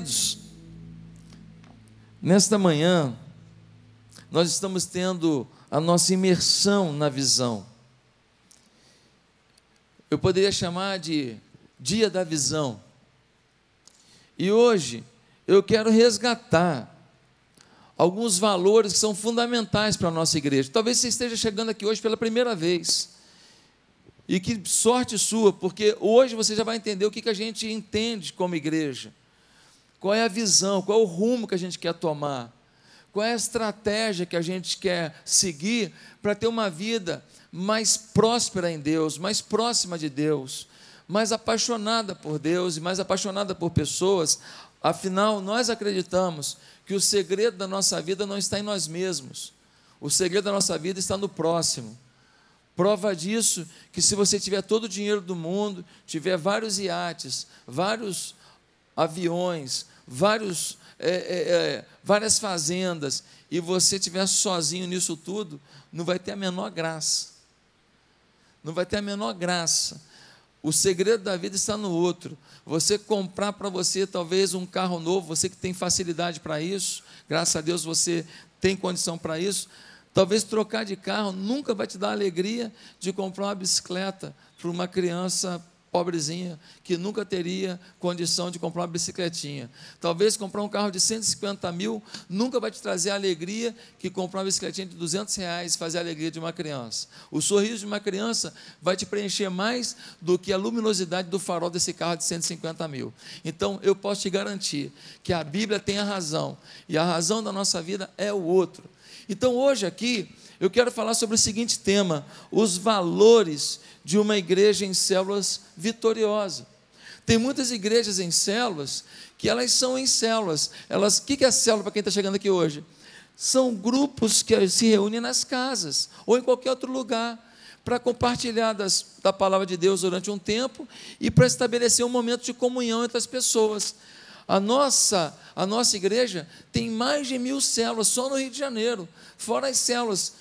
Queridos, nesta manhã, nós estamos tendo a nossa imersão na visão. Eu poderia chamar de Dia da Visão. E hoje eu quero resgatar alguns valores que são fundamentais para a nossa igreja. Talvez você esteja chegando aqui hoje pela primeira vez. E que sorte sua, porque hoje você já vai entender o que, que a gente entende como igreja. Qual é a visão? Qual é o rumo que a gente quer tomar? Qual é a estratégia que a gente quer seguir para ter uma vida mais próspera em Deus, mais próxima de Deus, mais apaixonada por Deus e mais apaixonada por pessoas? Afinal, nós acreditamos que o segredo da nossa vida não está em nós mesmos. O segredo da nossa vida está no próximo. Prova disso que se você tiver todo o dinheiro do mundo, tiver vários iates, vários aviões, vários, é, é, é, várias fazendas, e você estiver sozinho nisso tudo, não vai ter a menor graça. Não vai ter a menor graça. O segredo da vida está no outro. Você comprar para você talvez um carro novo, você que tem facilidade para isso, graças a Deus você tem condição para isso. Talvez trocar de carro nunca vai te dar a alegria de comprar uma bicicleta para uma criança pobrezinha, que nunca teria condição de comprar uma bicicletinha. Talvez comprar um carro de 150 mil nunca vai te trazer a alegria que comprar uma bicicletinha de 200 reais fazer a alegria de uma criança. O sorriso de uma criança vai te preencher mais do que a luminosidade do farol desse carro de 150 mil. Então, eu posso te garantir que a Bíblia tem a razão, e a razão da nossa vida é o outro. Então, hoje aqui, eu quero falar sobre o seguinte tema: os valores de uma igreja em células vitoriosa. Tem muitas igrejas em células que elas são em células. Elas, o que é célula para quem está chegando aqui hoje? São grupos que se reúnem nas casas ou em qualquer outro lugar para compartilhar das, da palavra de Deus durante um tempo e para estabelecer um momento de comunhão entre as pessoas. A nossa, a nossa igreja tem mais de mil células só no Rio de Janeiro, fora as células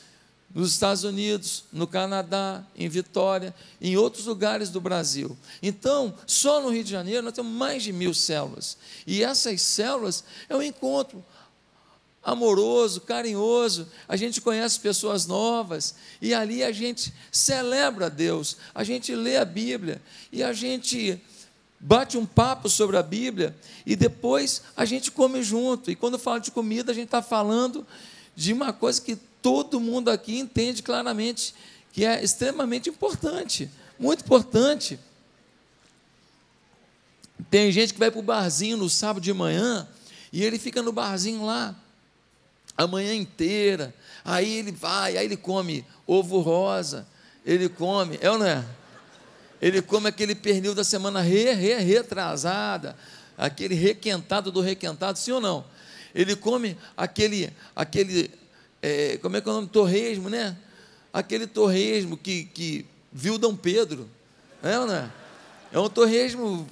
nos Estados Unidos, no Canadá, em Vitória, em outros lugares do Brasil. Então, só no Rio de Janeiro nós temos mais de mil células. E essas células é um encontro amoroso, carinhoso. A gente conhece pessoas novas e ali a gente celebra Deus, a gente lê a Bíblia e a gente bate um papo sobre a Bíblia e depois a gente come junto. E quando fala de comida, a gente está falando de uma coisa que todo mundo aqui entende claramente que é extremamente importante, muito importante. Tem gente que vai para o barzinho no sábado de manhã e ele fica no barzinho lá a manhã inteira. Aí ele vai, aí ele come ovo rosa, ele come, é ou não é? Ele come aquele pernil da semana re, re, retrasada, aquele requentado do requentado, sim ou não? Ele come aquele, aquele é, como é que é o nome? Torresmo, né? Aquele torresmo que, que viu Dom Pedro, né, é, é? um torresmo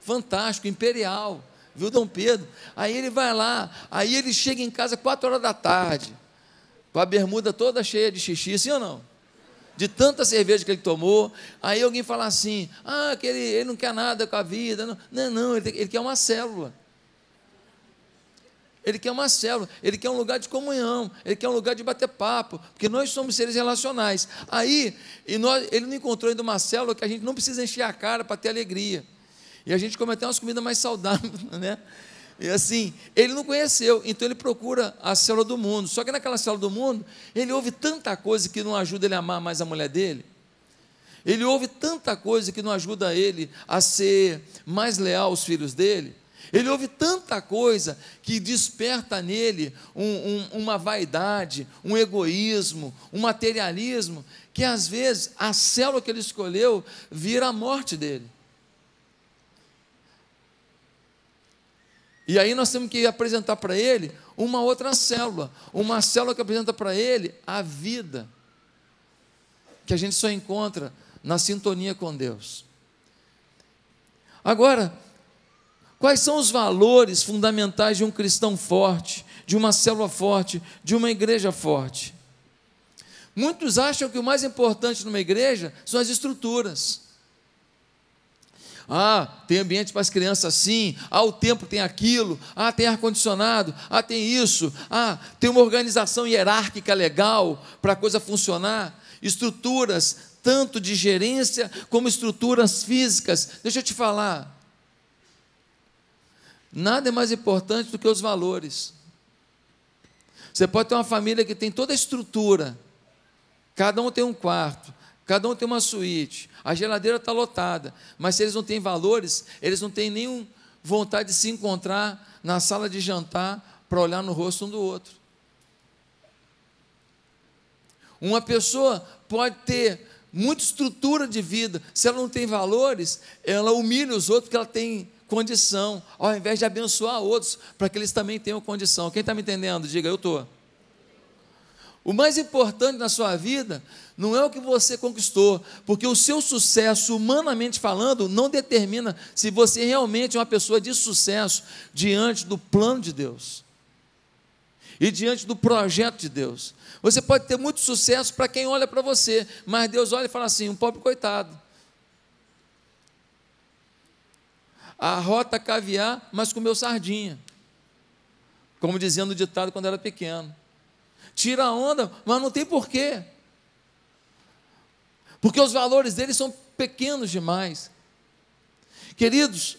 fantástico, imperial, viu Dom Pedro? Aí ele vai lá, aí ele chega em casa quatro horas da tarde, com a bermuda toda cheia de xixi, sim ou não? de tanta cerveja que ele tomou. Aí alguém fala assim: ah, que ele, ele não quer nada com a vida. Não, não, ele, ele quer uma célula ele quer uma célula, ele quer um lugar de comunhão, ele quer um lugar de bater papo, porque nós somos seres relacionais. Aí, nós, ele não encontrou ainda uma célula que a gente não precisa encher a cara para ter alegria. E a gente come até umas comidas mais saudáveis, né? E assim, ele não conheceu, então ele procura a célula do mundo. Só que naquela célula do mundo, ele ouve tanta coisa que não ajuda ele a amar mais a mulher dele. Ele ouve tanta coisa que não ajuda ele a ser mais leal aos filhos dele ele ouve tanta coisa que desperta nele um, um, uma vaidade, um egoísmo, um materialismo, que às vezes a célula que ele escolheu vira a morte dele. E aí nós temos que apresentar para ele uma outra célula, uma célula que apresenta para ele a vida, que a gente só encontra na sintonia com Deus. Agora, Quais são os valores fundamentais de um cristão forte, de uma célula forte, de uma igreja forte? Muitos acham que o mais importante numa igreja são as estruturas. Ah, tem ambiente para as crianças assim, ah, o tempo tem aquilo, ah, tem ar-condicionado, ah, tem isso, ah, tem uma organização hierárquica legal para a coisa funcionar, estruturas tanto de gerência como estruturas físicas. Deixa eu te falar, Nada é mais importante do que os valores. Você pode ter uma família que tem toda a estrutura, cada um tem um quarto, cada um tem uma suíte, a geladeira está lotada, mas se eles não têm valores, eles não têm nenhuma vontade de se encontrar na sala de jantar para olhar no rosto um do outro. Uma pessoa pode ter muita estrutura de vida, se ela não tem valores, ela humilha os outros porque ela tem condição, ao invés de abençoar outros, para que eles também tenham condição. Quem está me entendendo? Diga, eu estou. O mais importante na sua vida não é o que você conquistou, porque o seu sucesso, humanamente falando, não determina se você é realmente é uma pessoa de sucesso diante do plano de Deus e diante do projeto de Deus. Você pode ter muito sucesso para quem olha para você, mas Deus olha e fala assim: um pobre coitado. a rota caviar, mas comeu sardinha. Como dizia no ditado quando era pequeno. Tira a onda, mas não tem porquê. Porque os valores deles são pequenos demais. Queridos,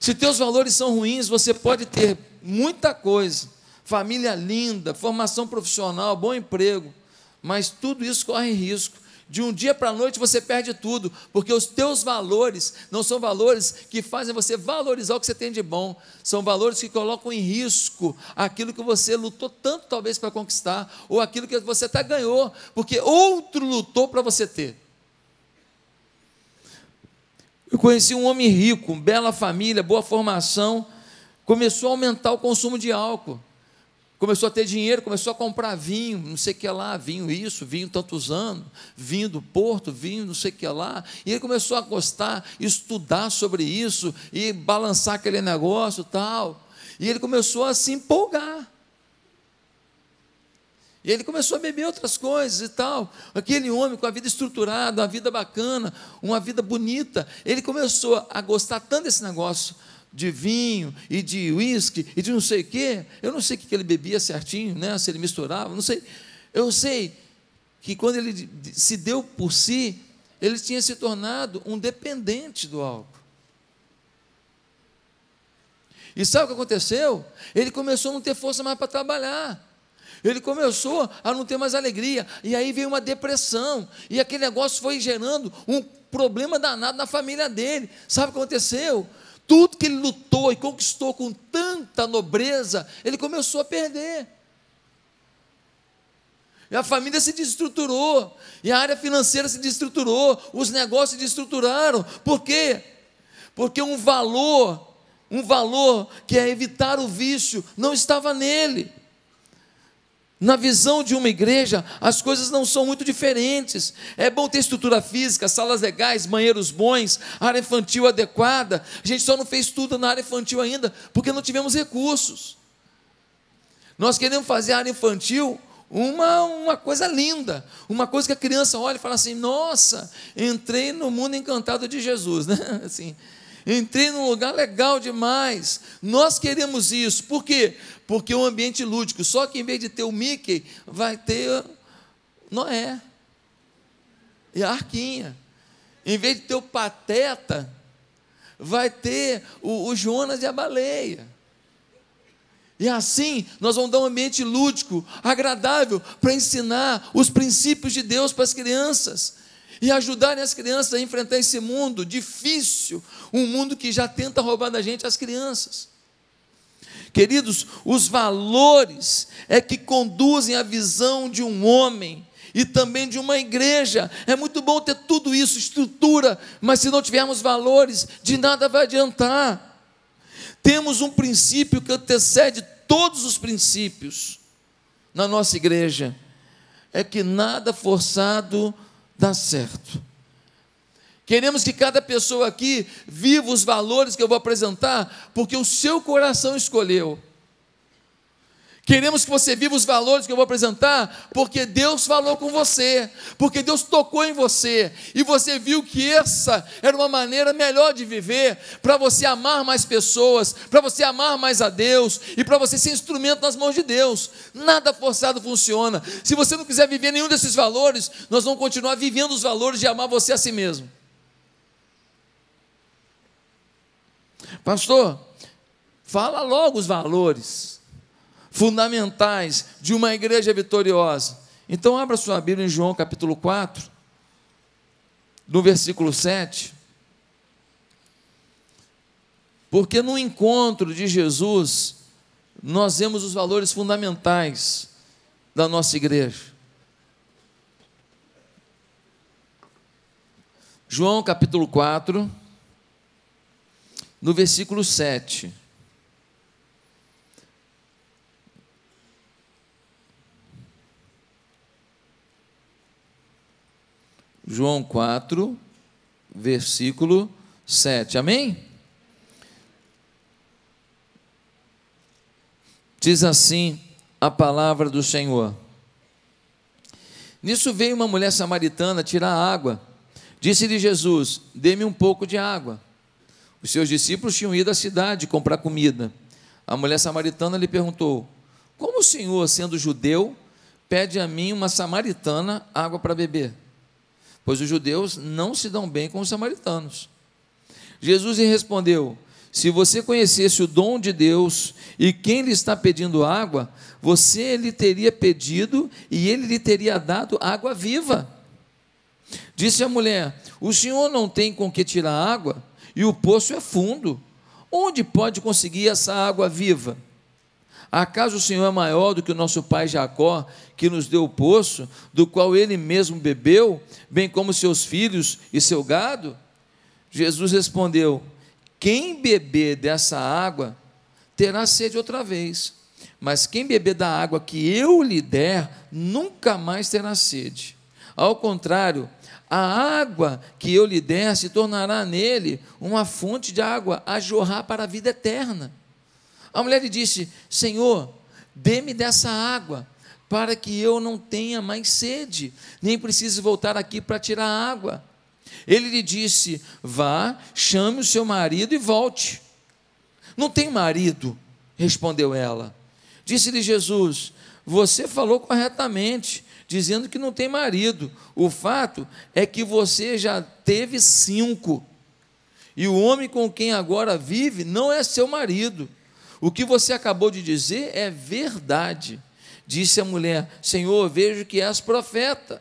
se teus valores são ruins, você pode ter muita coisa, família linda, formação profissional, bom emprego, mas tudo isso corre risco de um dia para a noite você perde tudo, porque os teus valores não são valores que fazem você valorizar o que você tem de bom, são valores que colocam em risco aquilo que você lutou tanto, talvez, para conquistar, ou aquilo que você até ganhou, porque outro lutou para você ter. Eu conheci um homem rico, bela família, boa formação, começou a aumentar o consumo de álcool. Começou a ter dinheiro, começou a comprar vinho, não sei o que lá, vinho isso, vinho tantos anos, vinho do Porto, vinho não sei o que lá. E ele começou a gostar, estudar sobre isso e balançar aquele negócio tal. E ele começou a se empolgar. E ele começou a beber outras coisas e tal. Aquele homem com a vida estruturada, uma vida bacana, uma vida bonita, ele começou a gostar tanto desse negócio de vinho e de uísque e de não sei o quê. Eu não sei o que ele bebia certinho, né? se ele misturava, não sei. Eu sei que quando ele se deu por si, ele tinha se tornado um dependente do álcool. E sabe o que aconteceu? Ele começou a não ter força mais para trabalhar. Ele começou a não ter mais alegria. E aí veio uma depressão. E aquele negócio foi gerando um problema danado na família dele. Sabe o que aconteceu? Tudo que ele lutou e conquistou com tanta nobreza, ele começou a perder. E a família se destruturou, e a área financeira se destruturou, os negócios se destruturaram. Por quê? Porque um valor, um valor que é evitar o vício, não estava nele. Na visão de uma igreja, as coisas não são muito diferentes. É bom ter estrutura física, salas legais, banheiros bons, área infantil adequada. A gente só não fez tudo na área infantil ainda, porque não tivemos recursos. Nós queremos fazer a área infantil uma, uma coisa linda, uma coisa que a criança olha e fala assim: Nossa, entrei no mundo encantado de Jesus, né? Assim, entrei num lugar legal demais. Nós queremos isso, por quê? porque é um ambiente lúdico. Só que em vez de ter o Mickey, vai ter Noé e a Arquinha. Em vez de ter o Pateta, vai ter o, o Jonas e a baleia. E assim nós vamos dar um ambiente lúdico, agradável, para ensinar os princípios de Deus para as crianças e ajudarem as crianças a enfrentar esse mundo difícil, um mundo que já tenta roubar da gente as crianças. Queridos, os valores é que conduzem a visão de um homem e também de uma igreja. É muito bom ter tudo isso, estrutura, mas se não tivermos valores, de nada vai adiantar. Temos um princípio que antecede todos os princípios na nossa igreja: é que nada forçado dá certo. Queremos que cada pessoa aqui viva os valores que eu vou apresentar, porque o seu coração escolheu. Queremos que você viva os valores que eu vou apresentar, porque Deus falou com você, porque Deus tocou em você, e você viu que essa era uma maneira melhor de viver, para você amar mais pessoas, para você amar mais a Deus, e para você ser instrumento nas mãos de Deus. Nada forçado funciona. Se você não quiser viver nenhum desses valores, nós vamos continuar vivendo os valores de amar você a si mesmo. Pastor, fala logo os valores fundamentais de uma igreja vitoriosa. Então, abra sua Bíblia em João capítulo 4, no versículo 7. Porque no encontro de Jesus, nós vemos os valores fundamentais da nossa igreja. João capítulo 4 no versículo 7. João 4, versículo 7. Amém? Diz assim a palavra do Senhor. Nisso veio uma mulher samaritana tirar água. Disse-lhe Jesus: Dê-me um pouco de água. Os seus discípulos tinham ido à cidade comprar comida. A mulher samaritana lhe perguntou: Como o senhor, sendo judeu, pede a mim, uma samaritana, água para beber? Pois os judeus não se dão bem com os samaritanos. Jesus lhe respondeu: Se você conhecesse o dom de Deus e quem lhe está pedindo água, você lhe teria pedido e ele lhe teria dado água viva. Disse a mulher: O senhor não tem com que tirar água? e o poço é fundo. Onde pode conseguir essa água viva? Acaso o Senhor é maior do que o nosso pai Jacó, que nos deu o poço, do qual ele mesmo bebeu, bem como seus filhos e seu gado? Jesus respondeu: Quem beber dessa água terá sede outra vez, mas quem beber da água que eu lhe der, nunca mais terá sede. Ao contrário, a água que eu lhe der se tornará nele uma fonte de água a jorrar para a vida eterna. A mulher lhe disse: Senhor, dê-me dessa água, para que eu não tenha mais sede, nem precise voltar aqui para tirar água. Ele lhe disse: Vá, chame o seu marido e volte. Não tem marido, respondeu ela. Disse-lhe Jesus: Você falou corretamente dizendo que não tem marido. O fato é que você já teve cinco. E o homem com quem agora vive não é seu marido. O que você acabou de dizer é verdade. Disse a mulher: Senhor, vejo que és profeta.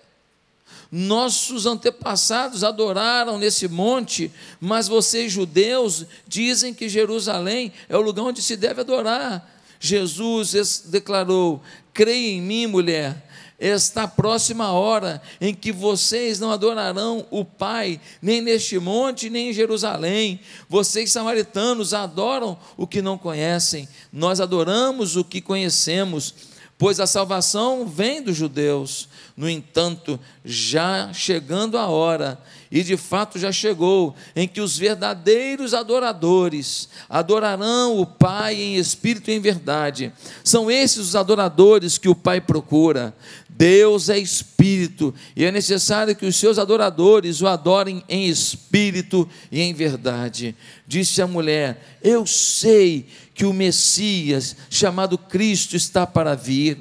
Nossos antepassados adoraram nesse monte, mas vocês, judeus, dizem que Jerusalém é o lugar onde se deve adorar. Jesus declarou: Creia em mim, mulher, está próxima a hora em que vocês não adorarão o Pai, nem neste monte, nem em Jerusalém. Vocês, samaritanos, adoram o que não conhecem, nós adoramos o que conhecemos, pois a salvação vem dos judeus. No entanto, já chegando a hora e de fato já chegou em que os verdadeiros adoradores adorarão o Pai em espírito e em verdade. São esses os adoradores que o Pai procura. Deus é espírito e é necessário que os seus adoradores o adorem em espírito e em verdade. Disse a mulher: Eu sei que o Messias, chamado Cristo, está para vir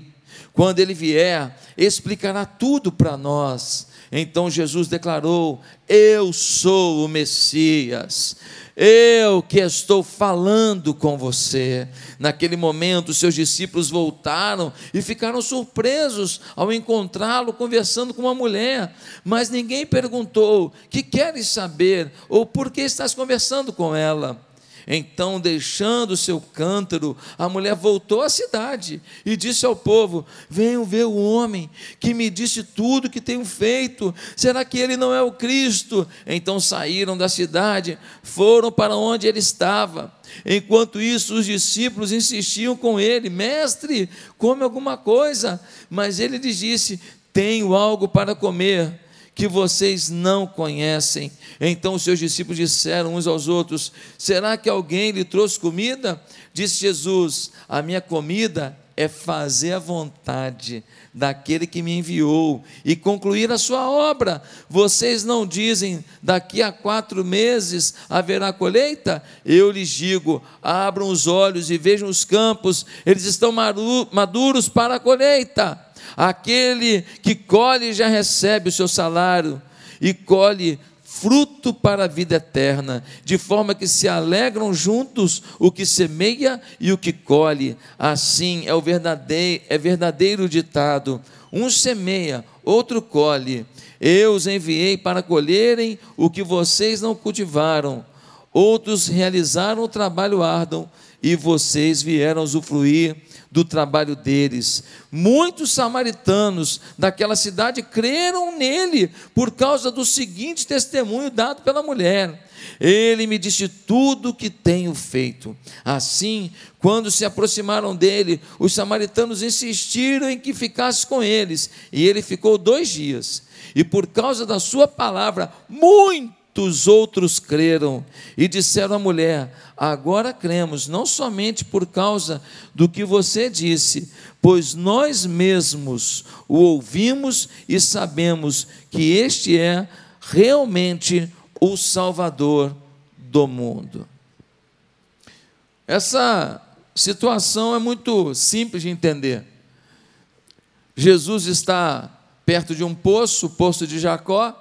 quando ele vier, explicará tudo para nós. Então Jesus declarou: Eu sou o Messias, eu que estou falando com você. Naquele momento, seus discípulos voltaram e ficaram surpresos ao encontrá-lo conversando com uma mulher. Mas ninguém perguntou: Que queres saber? ou por que estás conversando com ela? Então, deixando seu cântaro, a mulher voltou à cidade e disse ao povo: Venham ver o homem que me disse tudo que tenho feito. Será que ele não é o Cristo? Então saíram da cidade, foram para onde ele estava. Enquanto isso, os discípulos insistiam com ele: Mestre, come alguma coisa. Mas ele lhes disse: Tenho algo para comer que vocês não conhecem. Então os seus discípulos disseram uns aos outros: Será que alguém lhe trouxe comida? Disse Jesus: A minha comida é fazer a vontade daquele que me enviou e concluir a sua obra. Vocês não dizem, daqui a quatro meses haverá colheita? Eu lhes digo: abram os olhos e vejam os campos, eles estão maduros para a colheita. Aquele que colhe já recebe o seu salário e colhe fruto para a vida eterna, de forma que se alegram juntos o que semeia e o que colhe. Assim é o verdadeiro, é verdadeiro ditado: um semeia, outro colhe. Eu os enviei para colherem o que vocês não cultivaram. Outros realizaram o trabalho árduo e vocês vieram usufruir do trabalho deles. Muitos samaritanos daquela cidade creram nele por causa do seguinte testemunho dado pela mulher. Ele me disse tudo o que tenho feito. Assim, quando se aproximaram dele, os samaritanos insistiram em que ficasse com eles, e ele ficou dois dias. E por causa da sua palavra, muito muitos outros creram e disseram à mulher: Agora cremos, não somente por causa do que você disse, pois nós mesmos o ouvimos e sabemos que este é realmente o Salvador do mundo. Essa situação é muito simples de entender. Jesus está perto de um poço, o poço de Jacó,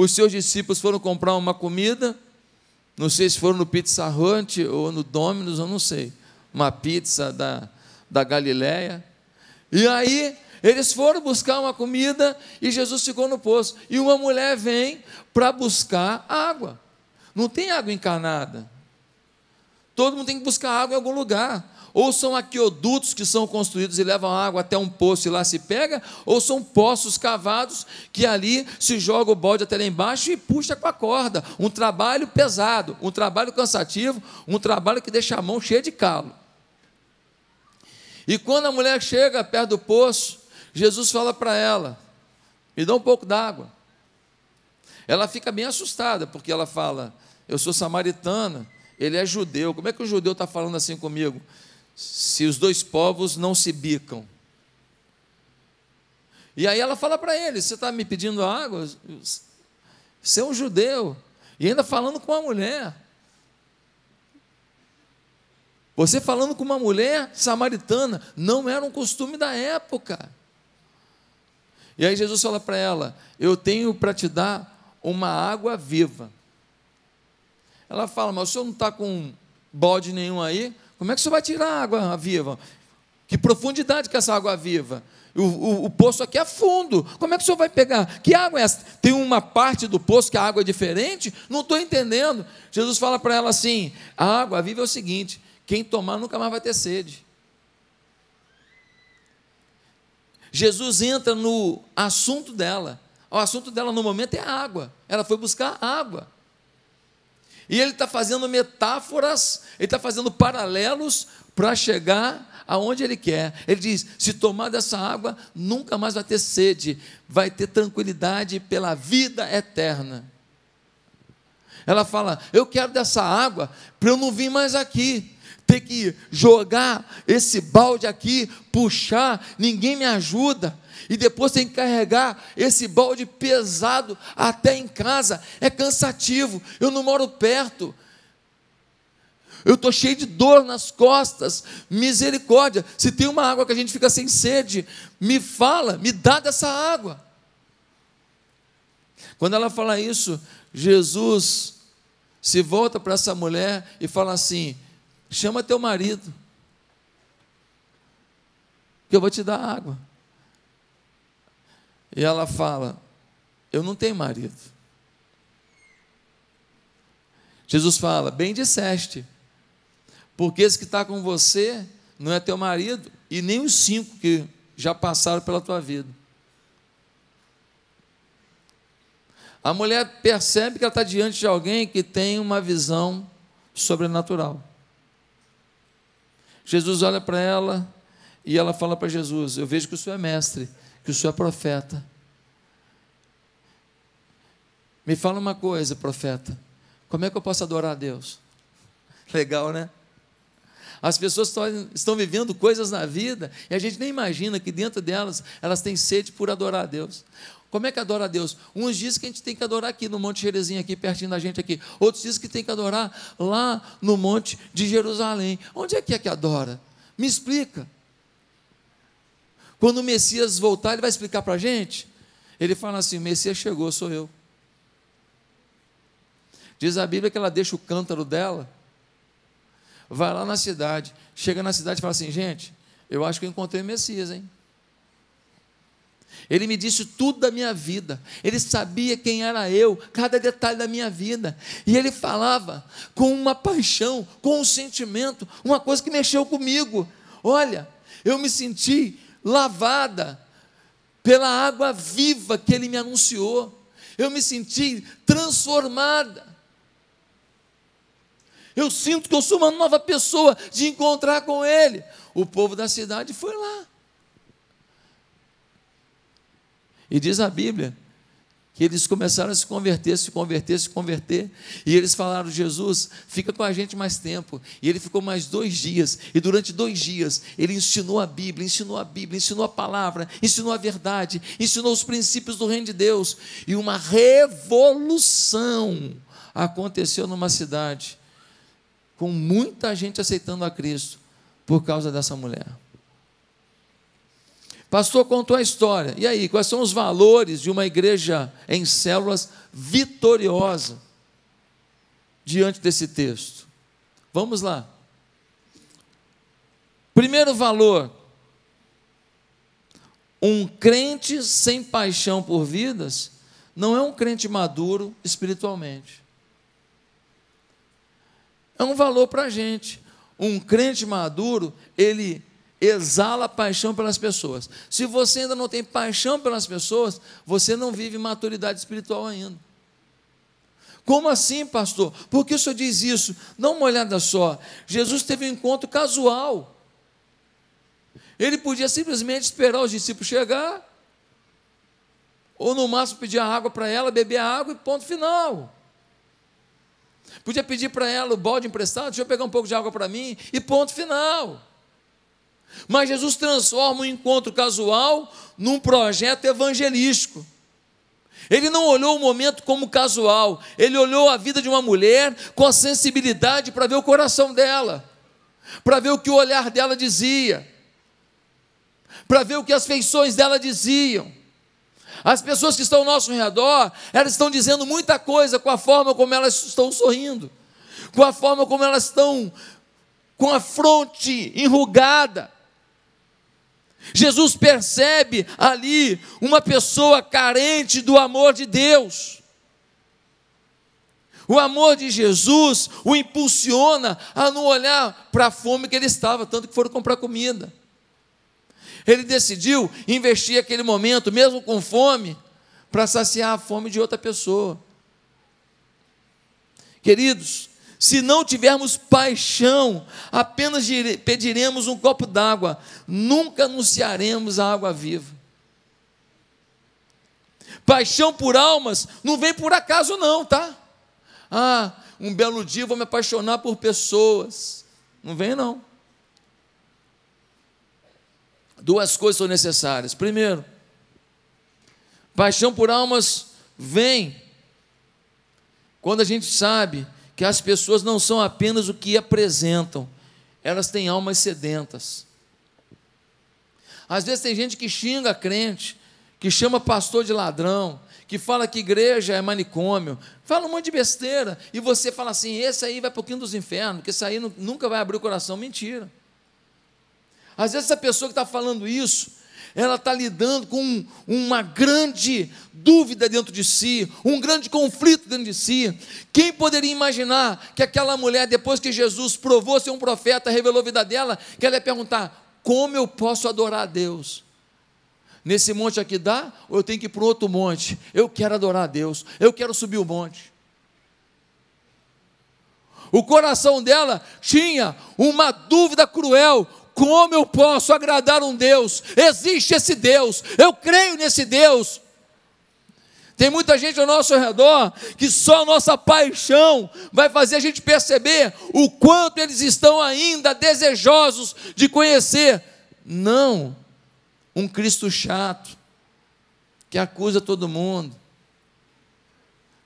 os seus discípulos foram comprar uma comida, não sei se foram no Pizza Hut ou no Domino's, eu não sei, uma pizza da, da Galileia. E aí eles foram buscar uma comida e Jesus ficou no poço. E uma mulher vem para buscar água. Não tem água encarnada. Todo mundo tem que buscar água em algum lugar. Ou são aquiodutos que são construídos e levam água até um poço e lá se pega, ou são poços cavados que ali se joga o bode até lá embaixo e puxa com a corda. Um trabalho pesado, um trabalho cansativo, um trabalho que deixa a mão cheia de calo. E quando a mulher chega perto do poço, Jesus fala para ela: Me dá um pouco d'água. Ela fica bem assustada, porque ela fala: Eu sou samaritana, ele é judeu. Como é que o judeu está falando assim comigo? se os dois povos não se bicam. E aí ela fala para ele: Você está me pedindo água? Você é um judeu. E ainda falando com uma mulher. Você falando com uma mulher samaritana não era um costume da época. E aí Jesus fala para ela: Eu tenho para te dar uma água viva. Ela fala: Mas o senhor não está com bode nenhum aí? Como é que o senhor vai tirar a água viva? Que profundidade que é essa água viva? O, o, o, poço aqui é fundo. Como é que o senhor vai pegar? Que água é essa? Tem uma parte do poço que a água é diferente? Não estou entendendo. Jesus fala para ela assim: a água viva é o seguinte: quem tomar nunca mais vai ter sede. Jesus entra no assunto dela. O assunto dela no momento é água. Ela foi buscar água. E ele está fazendo metáforas, ele está fazendo paralelos para chegar aonde ele quer. Ele diz: se tomar dessa água, nunca mais vai ter sede, vai ter tranquilidade pela vida eterna. Ela fala: eu quero dessa água para eu não vir mais aqui. Ter que jogar esse balde aqui, puxar, ninguém me ajuda e depois tem que carregar esse balde pesado até em casa. É cansativo. Eu não moro perto. Eu estou cheio de dor nas costas. Misericórdia. Se tem uma água que a gente fica sem sede, me fala, me dá dessa água. Quando ela fala isso, Jesus se volta para essa mulher e fala assim: chama teu marido, que eu vou te dar água. E ela fala: Eu não tenho marido. Jesus fala: Bem disseste, porque esse que está com você não é teu marido, e nem os cinco que já passaram pela tua vida. A mulher percebe que ela está diante de alguém que tem uma visão sobrenatural. Jesus olha para ela e ela fala para Jesus: Eu vejo que o senhor é mestre que o senhor é profeta. Me fala uma coisa, profeta. Como é que eu posso adorar a Deus? Legal, né? As pessoas estão vivendo coisas na vida e a gente nem imagina que dentro delas elas têm sede por adorar a Deus. Como é que adora a Deus? Uns dizem que a gente tem que adorar aqui no Monte Gerizim, aqui pertinho da gente aqui. Outros dizem que tem que adorar lá no Monte de Jerusalém. Onde é que é que adora? Me explica. Quando o Messias voltar, ele vai explicar para a gente. Ele fala assim: o Messias chegou, sou eu. Diz a Bíblia que ela deixa o cântaro dela, vai lá na cidade, chega na cidade e fala assim: gente, eu acho que eu encontrei o Messias, hein? Ele me disse tudo da minha vida. Ele sabia quem era eu, cada detalhe da minha vida. E ele falava com uma paixão, com um sentimento, uma coisa que mexeu comigo. Olha, eu me senti lavada pela água viva que ele me anunciou. Eu me senti transformada. Eu sinto que eu sou uma nova pessoa de encontrar com ele. O povo da cidade foi lá. E diz a Bíblia que eles começaram a se converter, se converter, se converter. E eles falaram: Jesus, fica com a gente mais tempo. E ele ficou mais dois dias. E durante dois dias, ele ensinou a Bíblia, ensinou a Bíblia, ensinou a palavra, ensinou a verdade, ensinou os princípios do reino de Deus. E uma revolução aconteceu numa cidade, com muita gente aceitando a Cristo por causa dessa mulher. Pastor contou a história. E aí, quais são os valores de uma igreja em células vitoriosa diante desse texto? Vamos lá. Primeiro valor: um crente sem paixão por vidas não é um crente maduro espiritualmente. É um valor para a gente. Um crente maduro, ele exala paixão pelas pessoas. Se você ainda não tem paixão pelas pessoas, você não vive maturidade espiritual ainda. Como assim, pastor? Por que o senhor diz isso? Dá uma olhada só. Jesus teve um encontro casual. Ele podia simplesmente esperar os discípulos chegar, ou no máximo pedir a água para ela, beber a água e ponto final. Podia pedir para ela o balde emprestado, deixa eu pegar um pouco de água para mim, e ponto final. Mas Jesus transforma o um encontro casual num projeto evangelístico. Ele não olhou o momento como casual, ele olhou a vida de uma mulher com a sensibilidade para ver o coração dela, para ver o que o olhar dela dizia, para ver o que as feições dela diziam. As pessoas que estão ao nosso redor, elas estão dizendo muita coisa com a forma como elas estão sorrindo, com a forma como elas estão com a fronte enrugada, Jesus percebe ali uma pessoa carente do amor de Deus. O amor de Jesus o impulsiona a não olhar para a fome que ele estava, tanto que foram comprar comida. Ele decidiu investir aquele momento, mesmo com fome, para saciar a fome de outra pessoa. Queridos, se não tivermos paixão, apenas pediremos um copo d'água, nunca anunciaremos a água viva. Paixão por almas não vem por acaso, não, tá? Ah, um belo dia vou me apaixonar por pessoas. Não vem, não. Duas coisas são necessárias. Primeiro, paixão por almas vem quando a gente sabe que as pessoas não são apenas o que apresentam, elas têm almas sedentas. Às vezes tem gente que xinga crente, que chama pastor de ladrão, que fala que igreja é manicômio, fala um monte de besteira, e você fala assim: esse aí vai para o quinto dos infernos, que esse aí nunca vai abrir o coração. Mentira. Às vezes essa pessoa que está falando isso, ela está lidando com uma grande dúvida dentro de si, um grande conflito dentro de si. Quem poderia imaginar que aquela mulher, depois que Jesus provou ser um profeta, revelou a vida dela, que ela ia perguntar: como eu posso adorar a Deus? Nesse monte aqui dá, ou eu tenho que ir para outro monte? Eu quero adorar a Deus, eu quero subir o monte. O coração dela tinha uma dúvida cruel, como eu posso agradar um Deus? Existe esse Deus, eu creio nesse Deus. Tem muita gente ao nosso redor que só a nossa paixão vai fazer a gente perceber o quanto eles estão ainda desejosos de conhecer. Não um Cristo chato, que acusa todo mundo,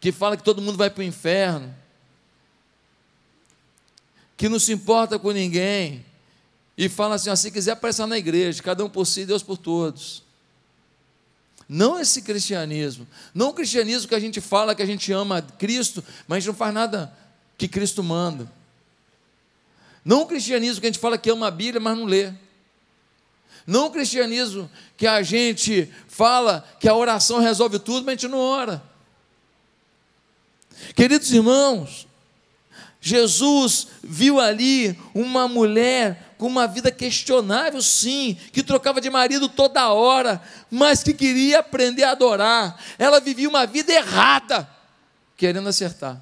que fala que todo mundo vai para o inferno, que não se importa com ninguém, e fala assim: assim se quiser aparecer na igreja, cada um por si, Deus por todos. Não esse cristianismo. Não o cristianismo que a gente fala que a gente ama Cristo, mas a gente não faz nada que Cristo manda. Não o cristianismo que a gente fala que ama a Bíblia, mas não lê. Não o cristianismo que a gente fala que a oração resolve tudo, mas a gente não ora. Queridos irmãos, Jesus viu ali uma mulher com uma vida questionável, sim, que trocava de marido toda hora, mas que queria aprender a adorar. Ela vivia uma vida errada, querendo acertar.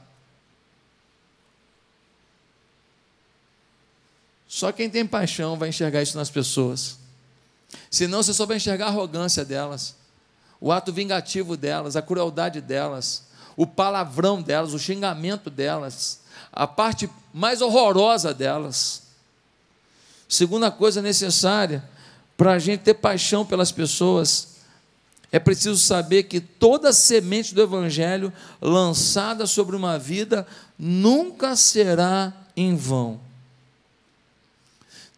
Só quem tem paixão vai enxergar isso nas pessoas. Senão você só vai enxergar a arrogância delas, o ato vingativo delas, a crueldade delas, o palavrão delas, o xingamento delas, a parte mais horrorosa delas. Segunda coisa necessária para a gente ter paixão pelas pessoas é preciso saber que toda semente do Evangelho lançada sobre uma vida nunca será em vão.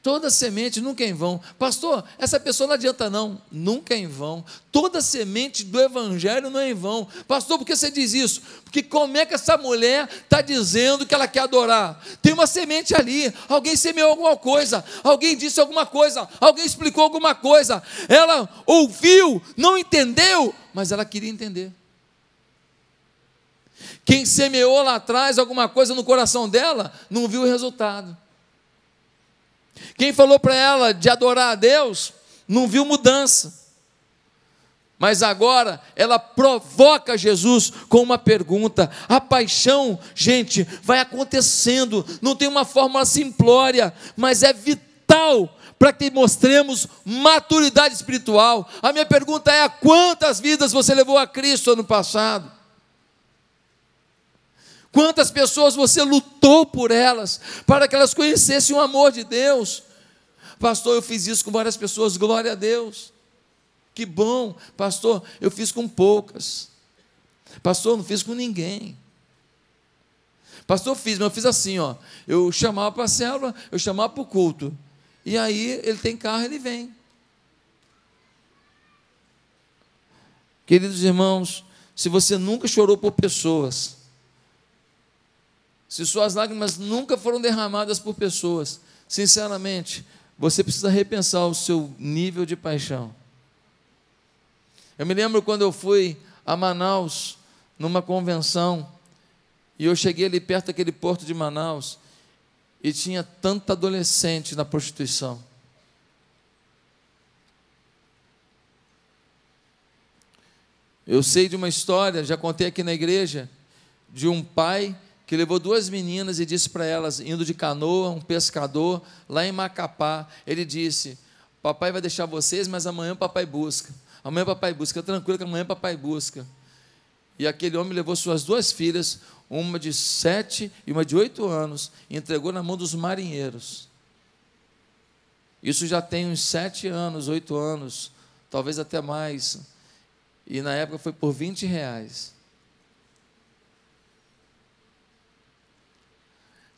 Toda semente nunca é em vão. Pastor, essa pessoa não adianta não. Nunca é em vão. Toda semente do evangelho não é em vão. Pastor, por que você diz isso? Porque como é que essa mulher está dizendo que ela quer adorar? Tem uma semente ali. Alguém semeou alguma coisa. Alguém disse alguma coisa. Alguém explicou alguma coisa. Ela ouviu, não entendeu, mas ela queria entender. Quem semeou lá atrás alguma coisa no coração dela, não viu o resultado. Quem falou para ela de adorar a Deus não viu mudança. Mas agora ela provoca Jesus com uma pergunta. A paixão, gente, vai acontecendo, não tem uma fórmula simplória, mas é vital para que mostremos maturidade espiritual. A minha pergunta é: quantas vidas você levou a Cristo ano passado? Quantas pessoas você lutou por elas, para que elas conhecessem o amor de Deus? Pastor, eu fiz isso com várias pessoas, glória a Deus. Que bom, pastor, eu fiz com poucas. Pastor, não fiz com ninguém. Pastor, eu fiz, mas eu fiz assim, ó. Eu chamava para a célula, eu chamava para o culto. E aí ele tem carro, ele vem. Queridos irmãos, se você nunca chorou por pessoas, se suas lágrimas nunca foram derramadas por pessoas, sinceramente, você precisa repensar o seu nível de paixão. Eu me lembro quando eu fui a Manaus, numa convenção, e eu cheguei ali perto daquele porto de Manaus, e tinha tanta adolescente na prostituição. Eu sei de uma história, já contei aqui na igreja, de um pai que levou duas meninas e disse para elas, indo de canoa, um pescador, lá em Macapá, ele disse: Papai vai deixar vocês, mas amanhã papai busca. Amanhã papai busca, tranquilo que amanhã papai busca. E aquele homem levou suas duas filhas, uma de sete e uma de oito anos, e entregou na mão dos marinheiros. Isso já tem uns sete anos, oito anos, talvez até mais. E na época foi por 20 reais.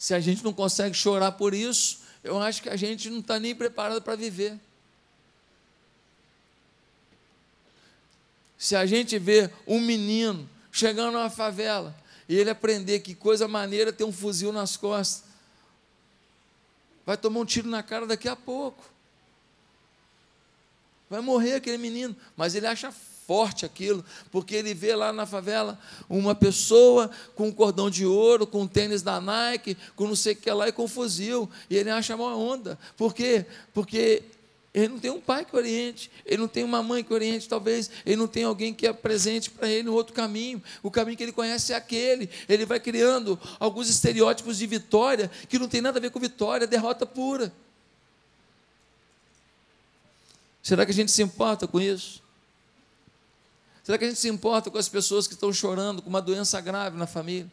Se a gente não consegue chorar por isso, eu acho que a gente não está nem preparado para viver. Se a gente vê um menino chegando numa favela e ele aprender que coisa maneira ter um fuzil nas costas, vai tomar um tiro na cara daqui a pouco. Vai morrer aquele menino, mas ele acha forte aquilo, porque ele vê lá na favela uma pessoa com um cordão de ouro, com um tênis da Nike, com não sei o que lá e com um fuzil, e ele acha uma onda. Por quê? Porque ele não tem um pai que oriente, ele não tem uma mãe que oriente, talvez ele não tem alguém que apresente para ele um outro caminho. O caminho que ele conhece é aquele. Ele vai criando alguns estereótipos de vitória que não tem nada a ver com vitória, é derrota pura. Será que a gente se importa com isso? Será que a gente se importa com as pessoas que estão chorando com uma doença grave na família?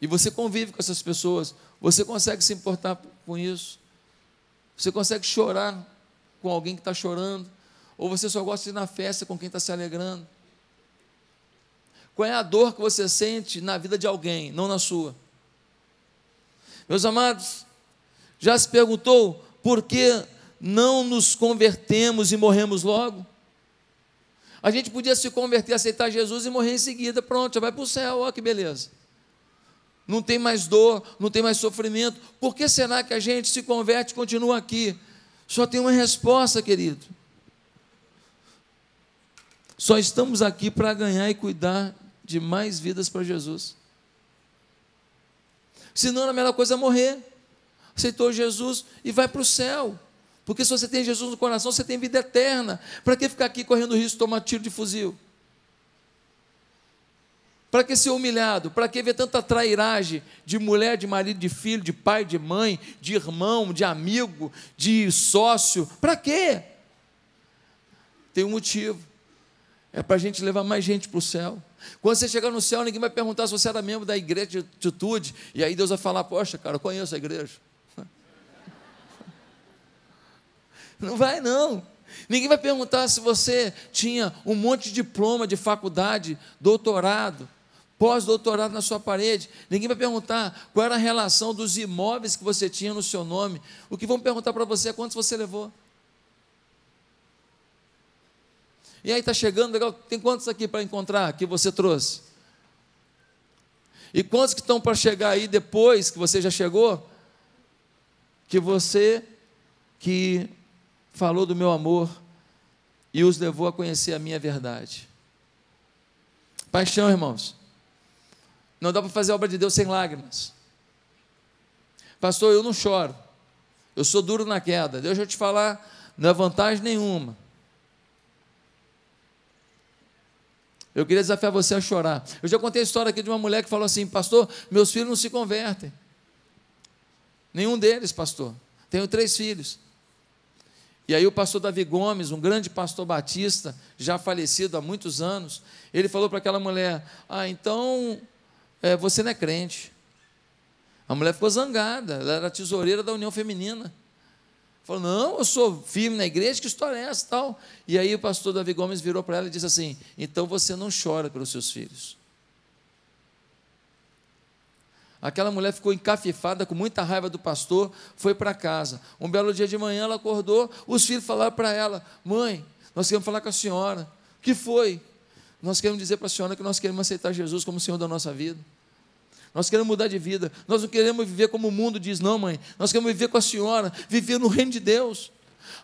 E você convive com essas pessoas, você consegue se importar com isso? Você consegue chorar com alguém que está chorando? Ou você só gosta de ir na festa com quem está se alegrando? Qual é a dor que você sente na vida de alguém, não na sua? Meus amados, já se perguntou por que não nos convertemos e morremos logo? A gente podia se converter, aceitar Jesus e morrer em seguida. Pronto, já vai para o céu, olha que beleza. Não tem mais dor, não tem mais sofrimento. Por que será que a gente se converte e continua aqui? Só tem uma resposta, querido. Só estamos aqui para ganhar e cuidar de mais vidas para Jesus. Senão, a melhor coisa é morrer. Aceitou Jesus e vai para o céu. Porque se você tem Jesus no coração, você tem vida eterna. Para que ficar aqui correndo risco de tomar tiro de fuzil? Para que ser humilhado? Para que ver tanta trairagem de mulher, de marido, de filho, de pai, de mãe, de irmão, de amigo, de sócio? Para quê? Tem um motivo. É para a gente levar mais gente para o céu. Quando você chegar no céu, ninguém vai perguntar se você era membro da igreja de atitude. E aí Deus vai falar: Poxa, cara, eu conheço a igreja. Não vai, não. Ninguém vai perguntar se você tinha um monte de diploma de faculdade, doutorado, pós-doutorado na sua parede. Ninguém vai perguntar qual era a relação dos imóveis que você tinha no seu nome. O que vão perguntar para você é quantos você levou. E aí está chegando, legal, tem quantos aqui para encontrar que você trouxe? E quantos que estão para chegar aí depois que você já chegou? Que você que falou do meu amor e os levou a conhecer a minha verdade. Paixão, irmãos. Não dá para fazer a obra de Deus sem lágrimas. Pastor, eu não choro. Eu sou duro na queda. Deixa eu te falar, não é vantagem nenhuma. Eu queria desafiar você a chorar. Eu já contei a história aqui de uma mulher que falou assim: Pastor, meus filhos não se convertem. Nenhum deles, pastor. Tenho três filhos. E aí o pastor Davi Gomes, um grande pastor batista, já falecido há muitos anos, ele falou para aquela mulher: Ah, então é, você não é crente. A mulher ficou zangada, ela era tesoureira da União Feminina. Falou: Não, eu sou firme na igreja, que história é essa tal? E aí o pastor Davi Gomes virou para ela e disse assim: Então você não chora pelos seus filhos. Aquela mulher ficou encafifada, com muita raiva do pastor, foi para casa. Um belo dia de manhã ela acordou, os filhos falaram para ela: Mãe, nós queremos falar com a senhora. O que foi? Nós queremos dizer para a senhora que nós queremos aceitar Jesus como Senhor da nossa vida. Nós queremos mudar de vida. Nós não queremos viver como o mundo diz, não, mãe. Nós queremos viver com a senhora, viver no reino de Deus.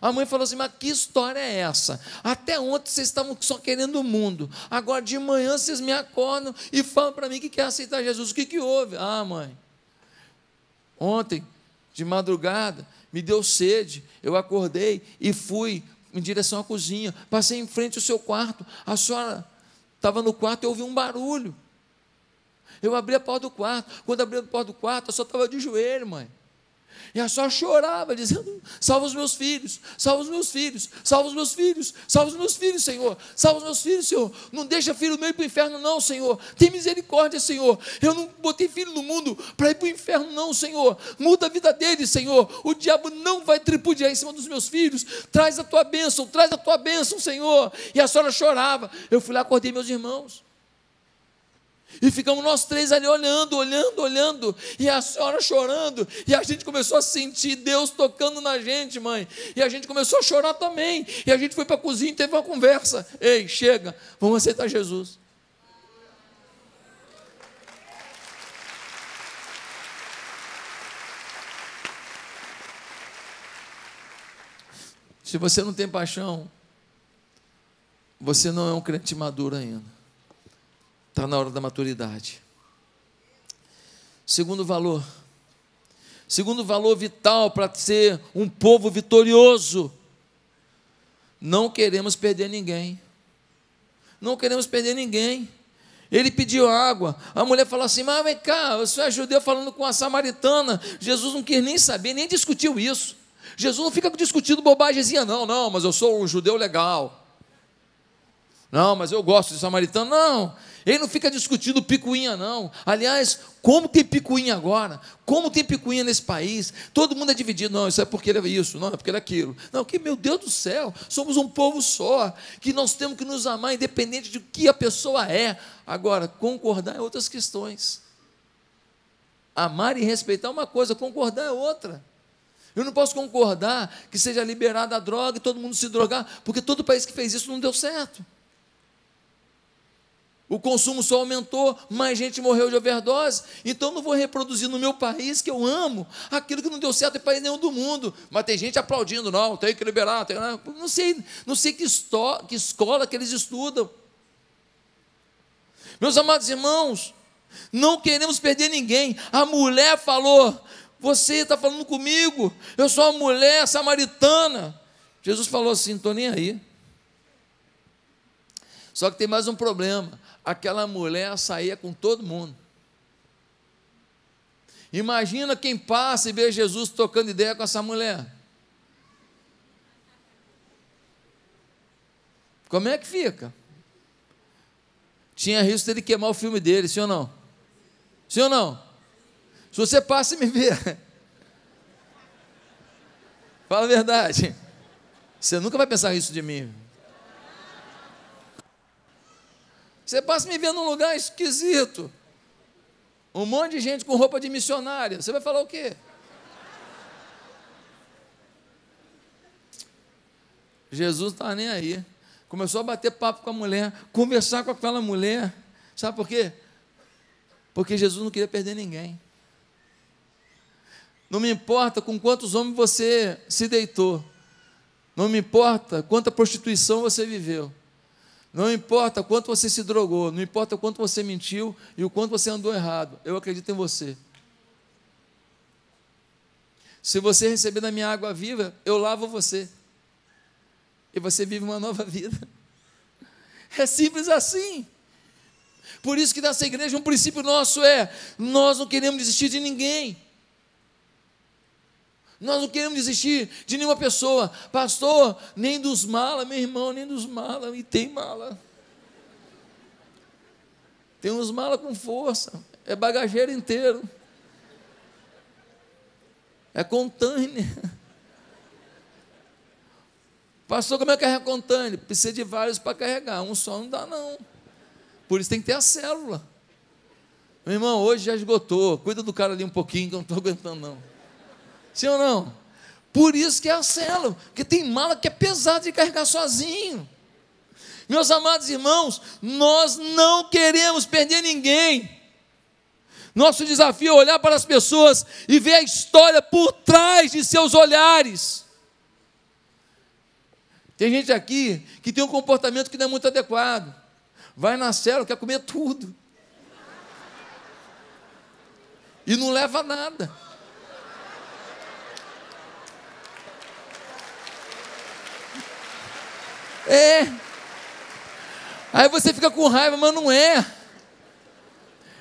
A mãe falou assim: Mas que história é essa? Até ontem vocês estavam só querendo o mundo. Agora de manhã vocês me acordam e falam para mim que quer aceitar Jesus. O que, que houve? Ah, mãe, ontem, de madrugada, me deu sede. Eu acordei e fui em direção à cozinha. Passei em frente ao seu quarto. A senhora estava no quarto e ouvi um barulho. Eu abri a porta do quarto. Quando abri a porta do quarto, a senhora estava de joelho, mãe. E ela só chorava, dizendo: hum, Salva os meus filhos, salva os meus filhos, salva os meus filhos, salva os meus filhos, Senhor, salva os meus filhos, Senhor. Não deixa filho meu ir para o inferno, não, Senhor. Tem misericórdia, Senhor. Eu não botei filho no mundo para ir para o inferno, não, Senhor. Muda a vida dele, Senhor. O diabo não vai tripudiar em cima dos meus filhos. Traz a tua bênção, traz a tua bênção, Senhor. E a senhora chorava. Eu fui lá, acordei meus irmãos. E ficamos nós três ali olhando, olhando, olhando, e a senhora chorando, e a gente começou a sentir Deus tocando na gente, mãe. E a gente começou a chorar também. E a gente foi para a cozinha e teve uma conversa. Ei, chega, vamos aceitar Jesus. Se você não tem paixão, você não é um crente maduro ainda. Está na hora da maturidade. Segundo valor. Segundo valor vital para ser um povo vitorioso. Não queremos perder ninguém. Não queremos perder ninguém. Ele pediu água. A mulher falou assim: Mas vem cá, o senhor é judeu falando com a samaritana. Jesus não quis nem saber, nem discutiu isso. Jesus não fica discutindo bobagemzinha, não, não, mas eu sou um judeu legal. Não, mas eu gosto de samaritano. Não, ele não fica discutindo picuinha, não. Aliás, como tem picuinha agora? Como tem picuinha nesse país? Todo mundo é dividido. Não, isso é porque ele é isso, não, é porque ele é aquilo. Não, que, meu Deus do céu, somos um povo só, que nós temos que nos amar, independente de que a pessoa é. Agora, concordar é outras questões. Amar e respeitar é uma coisa, concordar é outra. Eu não posso concordar que seja liberada a droga e todo mundo se drogar, porque todo país que fez isso não deu certo. O consumo só aumentou, mais gente morreu de overdose. Então não vou reproduzir no meu país que eu amo aquilo que não deu certo em país nenhum do mundo. Mas tem gente aplaudindo, não, tem que liberar, tem... não sei, não sei que, esto... que escola que eles estudam. Meus amados irmãos, não queremos perder ninguém. A mulher falou: Você está falando comigo? Eu sou uma mulher samaritana. Jesus falou assim: Não estou nem aí. Só que tem mais um problema aquela mulher saía com todo mundo. Imagina quem passa e vê Jesus tocando ideia com essa mulher. Como é que fica? Tinha risco dele queimar o filme dele, sim ou não? Sim ou não? Se você passa e me vê. Fala a verdade. Você nunca vai pensar isso de mim. Você passa me vendo num lugar esquisito. Um monte de gente com roupa de missionária. Você vai falar o quê? Jesus não tá estava nem aí. Começou a bater papo com a mulher, conversar com aquela mulher. Sabe por quê? Porque Jesus não queria perder ninguém. Não me importa com quantos homens você se deitou. Não me importa quanta prostituição você viveu. Não importa quanto você se drogou, não importa quanto você mentiu e o quanto você andou errado, eu acredito em você. Se você receber da minha água viva, eu lavo você. E você vive uma nova vida. É simples assim. Por isso que nessa igreja um princípio nosso é: nós não queremos desistir de ninguém. Nós não queremos desistir de nenhuma pessoa, pastor, nem dos malas, meu irmão, nem dos malas, e tem mala. Tem uns malas com força, é bagageiro inteiro, é contânea. Pastor, como é que é contânea? Precisa de vários para carregar, um só não dá, não. Por isso tem que ter a célula. Meu irmão, hoje já esgotou, cuida do cara ali um pouquinho, que eu não estou aguentando, não. Sim ou não? Por isso que é a cela, porque tem mala que é pesada de carregar sozinho. Meus amados irmãos, nós não queremos perder ninguém. Nosso desafio é olhar para as pessoas e ver a história por trás de seus olhares. Tem gente aqui que tem um comportamento que não é muito adequado. Vai na célula, quer comer tudo. E não leva nada. É. Aí você fica com raiva, mas não é.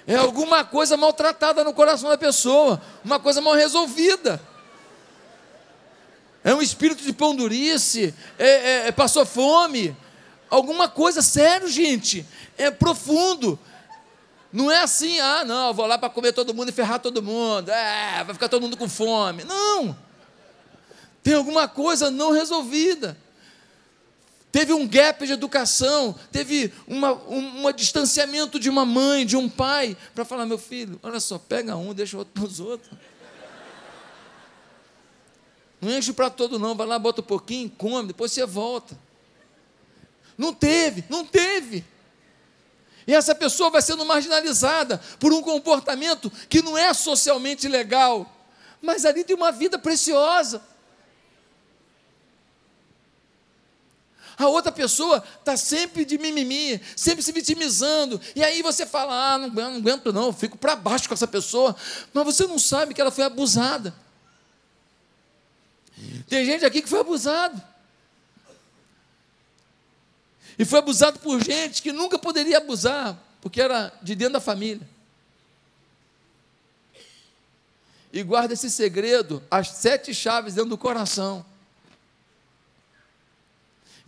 É alguma coisa maltratada no coração da pessoa, uma coisa mal resolvida. É um espírito de pão durice, é, é, é passou fome, alguma coisa, sério, gente, é profundo. Não é assim, ah, não, vou lá para comer todo mundo e ferrar todo mundo, é, vai ficar todo mundo com fome. Não! Tem alguma coisa não resolvida. Teve um gap de educação, teve uma, um, um distanciamento de uma mãe, de um pai, para falar: meu filho, olha só, pega um, deixa o outro para os outros. Não enche para todo, não. Vai lá, bota um pouquinho, come, depois você volta. Não teve, não teve. E essa pessoa vai sendo marginalizada por um comportamento que não é socialmente legal, mas ali tem uma vida preciosa. A outra pessoa está sempre de mimimi, sempre se vitimizando. E aí você fala: ah, não aguento, não, aguento, não. fico para baixo com essa pessoa. Mas você não sabe que ela foi abusada. Tem gente aqui que foi abusado. E foi abusado por gente que nunca poderia abusar, porque era de dentro da família. E guarda esse segredo, as sete chaves dentro do coração.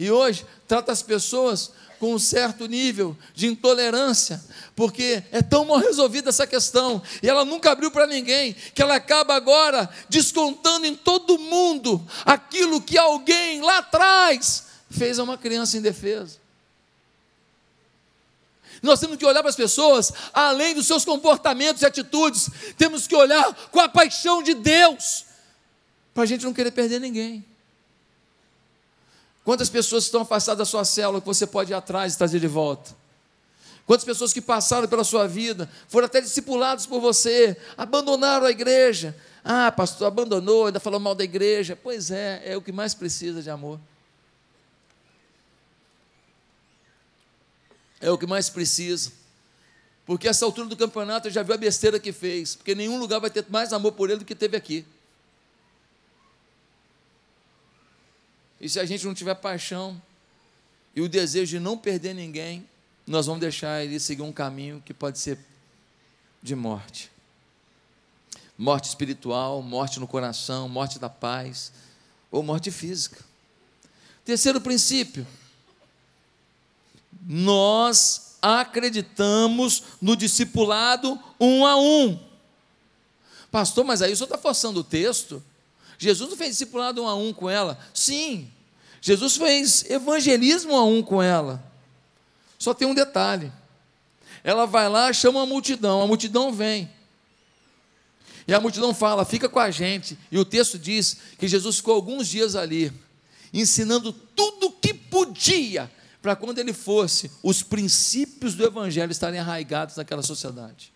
E hoje trata as pessoas com um certo nível de intolerância, porque é tão mal resolvida essa questão, e ela nunca abriu para ninguém, que ela acaba agora descontando em todo mundo aquilo que alguém lá atrás fez a uma criança indefesa. Nós temos que olhar para as pessoas além dos seus comportamentos e atitudes, temos que olhar com a paixão de Deus, para a gente não querer perder ninguém. Quantas pessoas estão afastadas da sua célula que você pode ir atrás e trazer de volta? Quantas pessoas que passaram pela sua vida, foram até discipulados por você, abandonaram a igreja. Ah, pastor, abandonou, ainda falou mal da igreja. Pois é, é o que mais precisa de amor. É o que mais precisa. Porque essa altura do campeonato já viu a besteira que fez, porque nenhum lugar vai ter mais amor por ele do que teve aqui. E se a gente não tiver paixão e o desejo de não perder ninguém, nós vamos deixar ele seguir um caminho que pode ser de morte. Morte espiritual, morte no coração, morte da paz ou morte física. Terceiro princípio, nós acreditamos no discipulado um a um. Pastor, mas aí o senhor está forçando o texto? Jesus não fez discipulado um a um com ela. Sim, Jesus fez evangelismo um a um com ela. Só tem um detalhe. Ela vai lá, chama a multidão, a multidão vem. E a multidão fala: fica com a gente. E o texto diz que Jesus ficou alguns dias ali, ensinando tudo o que podia, para quando ele fosse, os princípios do Evangelho estarem arraigados naquela sociedade.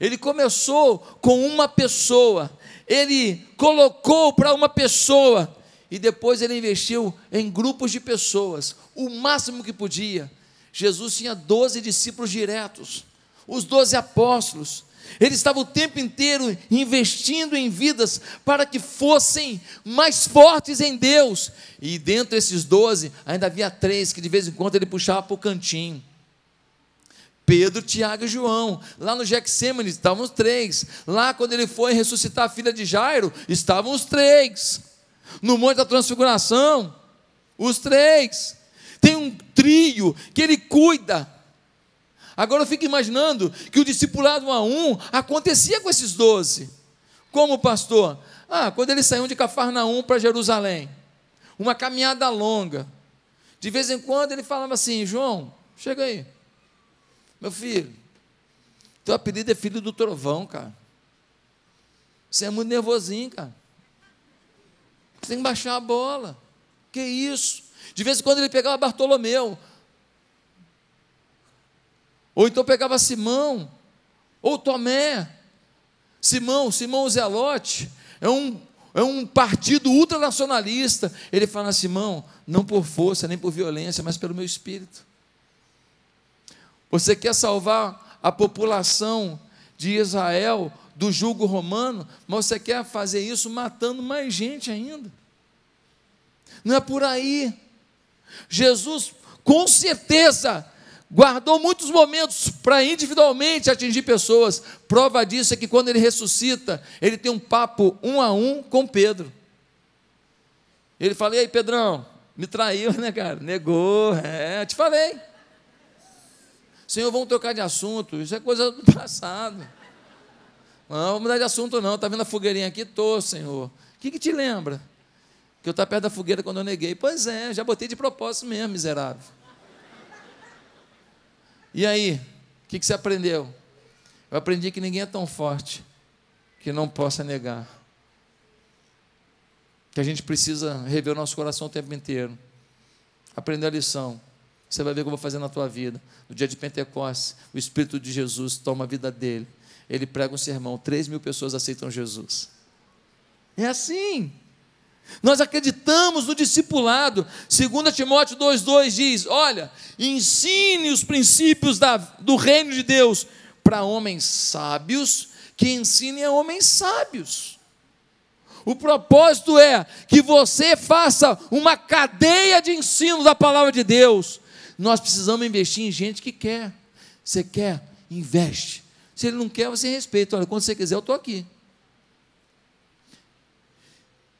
Ele começou com uma pessoa, ele colocou para uma pessoa e depois ele investiu em grupos de pessoas, o máximo que podia. Jesus tinha 12 discípulos diretos, os 12 apóstolos. Ele estava o tempo inteiro investindo em vidas para que fossem mais fortes em Deus. E dentro desses 12, ainda havia três que de vez em quando ele puxava para o cantinho Pedro, Tiago e João. Lá no Gexêmane estavam os três. Lá, quando ele foi ressuscitar a filha de Jairo, estavam os três. No Monte da Transfiguração, os três. Tem um trio que ele cuida. Agora eu fico imaginando que o discipulado um a um acontecia com esses doze. Como, pastor? Ah, quando eles saíam de Cafarnaum para Jerusalém, uma caminhada longa. De vez em quando ele falava assim: João, chega aí meu filho, teu apelido é filho do trovão, cara. Você é muito nervosinho, cara. Você tem que baixar a bola. Que isso? De vez em quando ele pegava Bartolomeu. Ou então pegava Simão. Ou Tomé. Simão, Simão Zelote. É um, é um partido ultranacionalista. Ele fala: Simão, não por força nem por violência, mas pelo meu espírito. Você quer salvar a população de Israel do jugo romano, mas você quer fazer isso matando mais gente ainda. Não é por aí. Jesus, com certeza, guardou muitos momentos para individualmente atingir pessoas. Prova disso é que quando ele ressuscita, ele tem um papo um a um com Pedro. Ele fala: E aí, Pedrão, me traiu, né, cara? Negou, é, te falei. Senhor, vamos trocar de assunto. Isso é coisa do passado. Não, vamos mudar de assunto, não. Está vendo a fogueirinha aqui? Estou, Senhor. O que, que te lembra? Que eu estava tá perto da fogueira quando eu neguei. Pois é, já botei de propósito mesmo, miserável. E aí? O que, que você aprendeu? Eu aprendi que ninguém é tão forte que não possa negar. Que a gente precisa rever o nosso coração o tempo inteiro. Aprender a lição. Você vai ver o que eu vou fazer na tua vida. No dia de Pentecostes, o Espírito de Jesus toma a vida dele. Ele prega um sermão, Três mil pessoas aceitam Jesus. É assim. Nós acreditamos no discipulado. 2 Timóteo 2,2 diz: Olha, ensine os princípios da, do reino de Deus para homens sábios, que ensinem a homens sábios. O propósito é que você faça uma cadeia de ensino da palavra de Deus. Nós precisamos investir em gente que quer. Você quer? Investe. Se ele não quer, você respeita. Olha, quando você quiser, eu estou aqui.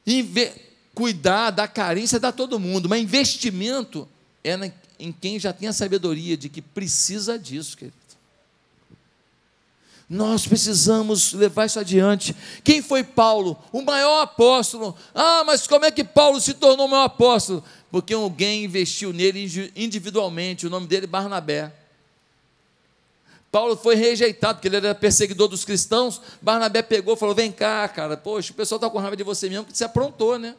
Inve cuidar da carência da todo mundo, mas investimento é na, em quem já tem a sabedoria de que precisa disso, querido. Nós precisamos levar isso adiante. Quem foi Paulo? O maior apóstolo. Ah, mas como é que Paulo se tornou o maior apóstolo? porque alguém investiu nele individualmente, o nome dele Barnabé. Paulo foi rejeitado, porque ele era perseguidor dos cristãos. Barnabé pegou e falou: Vem cá, cara, poxa, o pessoal está com raiva de você mesmo, porque você aprontou, né?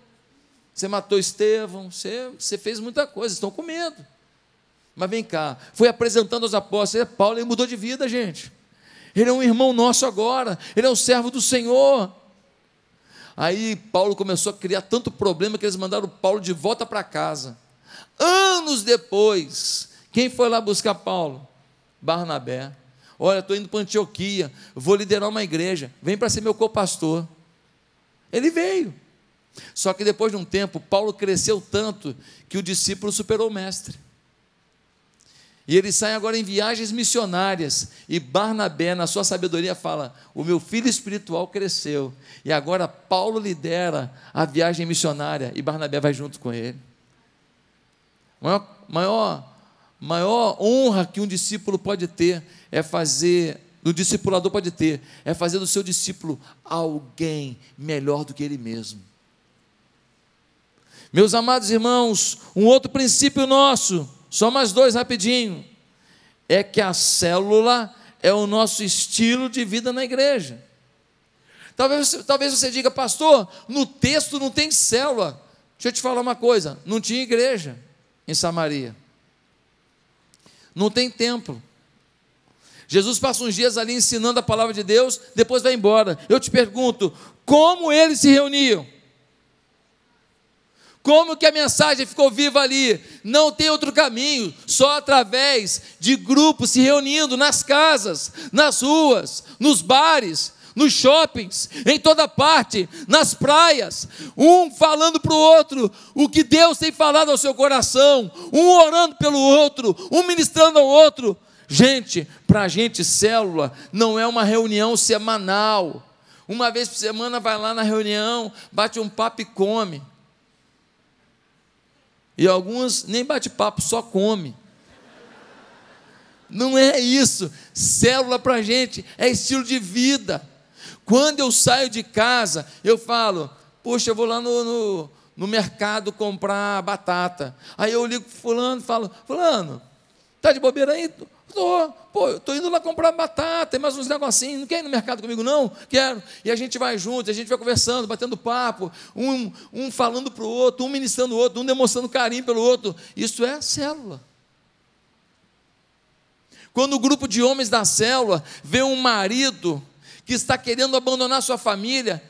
Você matou Estevão, você, você fez muita coisa, estão com medo. Mas vem cá, foi apresentando aos apóstolos. É, Paulo ele mudou de vida, gente. Ele é um irmão nosso agora, ele é um servo do Senhor. Aí Paulo começou a criar tanto problema que eles mandaram Paulo de volta para casa. Anos depois, quem foi lá buscar Paulo? Barnabé. Olha, estou indo para Antioquia, vou liderar uma igreja, vem para ser meu co-pastor. Ele veio. Só que depois de um tempo, Paulo cresceu tanto que o discípulo superou o mestre. E ele sai agora em viagens missionárias. E Barnabé, na sua sabedoria, fala: O meu filho espiritual cresceu. E agora Paulo lidera a viagem missionária. E Barnabé vai junto com ele. Maior, maior, maior honra que um discípulo pode ter é fazer, do discipulador pode ter, é fazer do seu discípulo alguém melhor do que ele mesmo. Meus amados irmãos, um outro princípio nosso só mais dois rapidinho. É que a célula é o nosso estilo de vida na igreja. Talvez, talvez você diga, pastor, no texto não tem célula. Deixa eu te falar uma coisa: não tinha igreja em Samaria, não tem templo. Jesus passa uns dias ali ensinando a palavra de Deus, depois vai embora. Eu te pergunto, como eles se reuniam? Como que a mensagem ficou viva ali? Não tem outro caminho, só através de grupos se reunindo nas casas, nas ruas, nos bares, nos shoppings, em toda parte, nas praias, um falando para o outro o que Deus tem falado ao seu coração, um orando pelo outro, um ministrando ao outro. Gente, para a gente, célula não é uma reunião semanal. Uma vez por semana vai lá na reunião, bate um papo e come. E alguns nem bate papo, só come. Não é isso. Célula para a gente é estilo de vida. Quando eu saio de casa, eu falo, poxa, eu vou lá no, no, no mercado comprar batata. Aí eu ligo para fulano e falo, fulano, tá de bobeira aí? Tô, pô, eu tô indo lá comprar batata, tem mais uns negocinhos, não quer ir no mercado comigo não? Quero. E a gente vai junto, a gente vai conversando, batendo papo, um, um falando para o outro, um ministrando o outro, um demonstrando carinho pelo outro. Isso é célula. Quando o grupo de homens da célula vê um marido que está querendo abandonar sua família,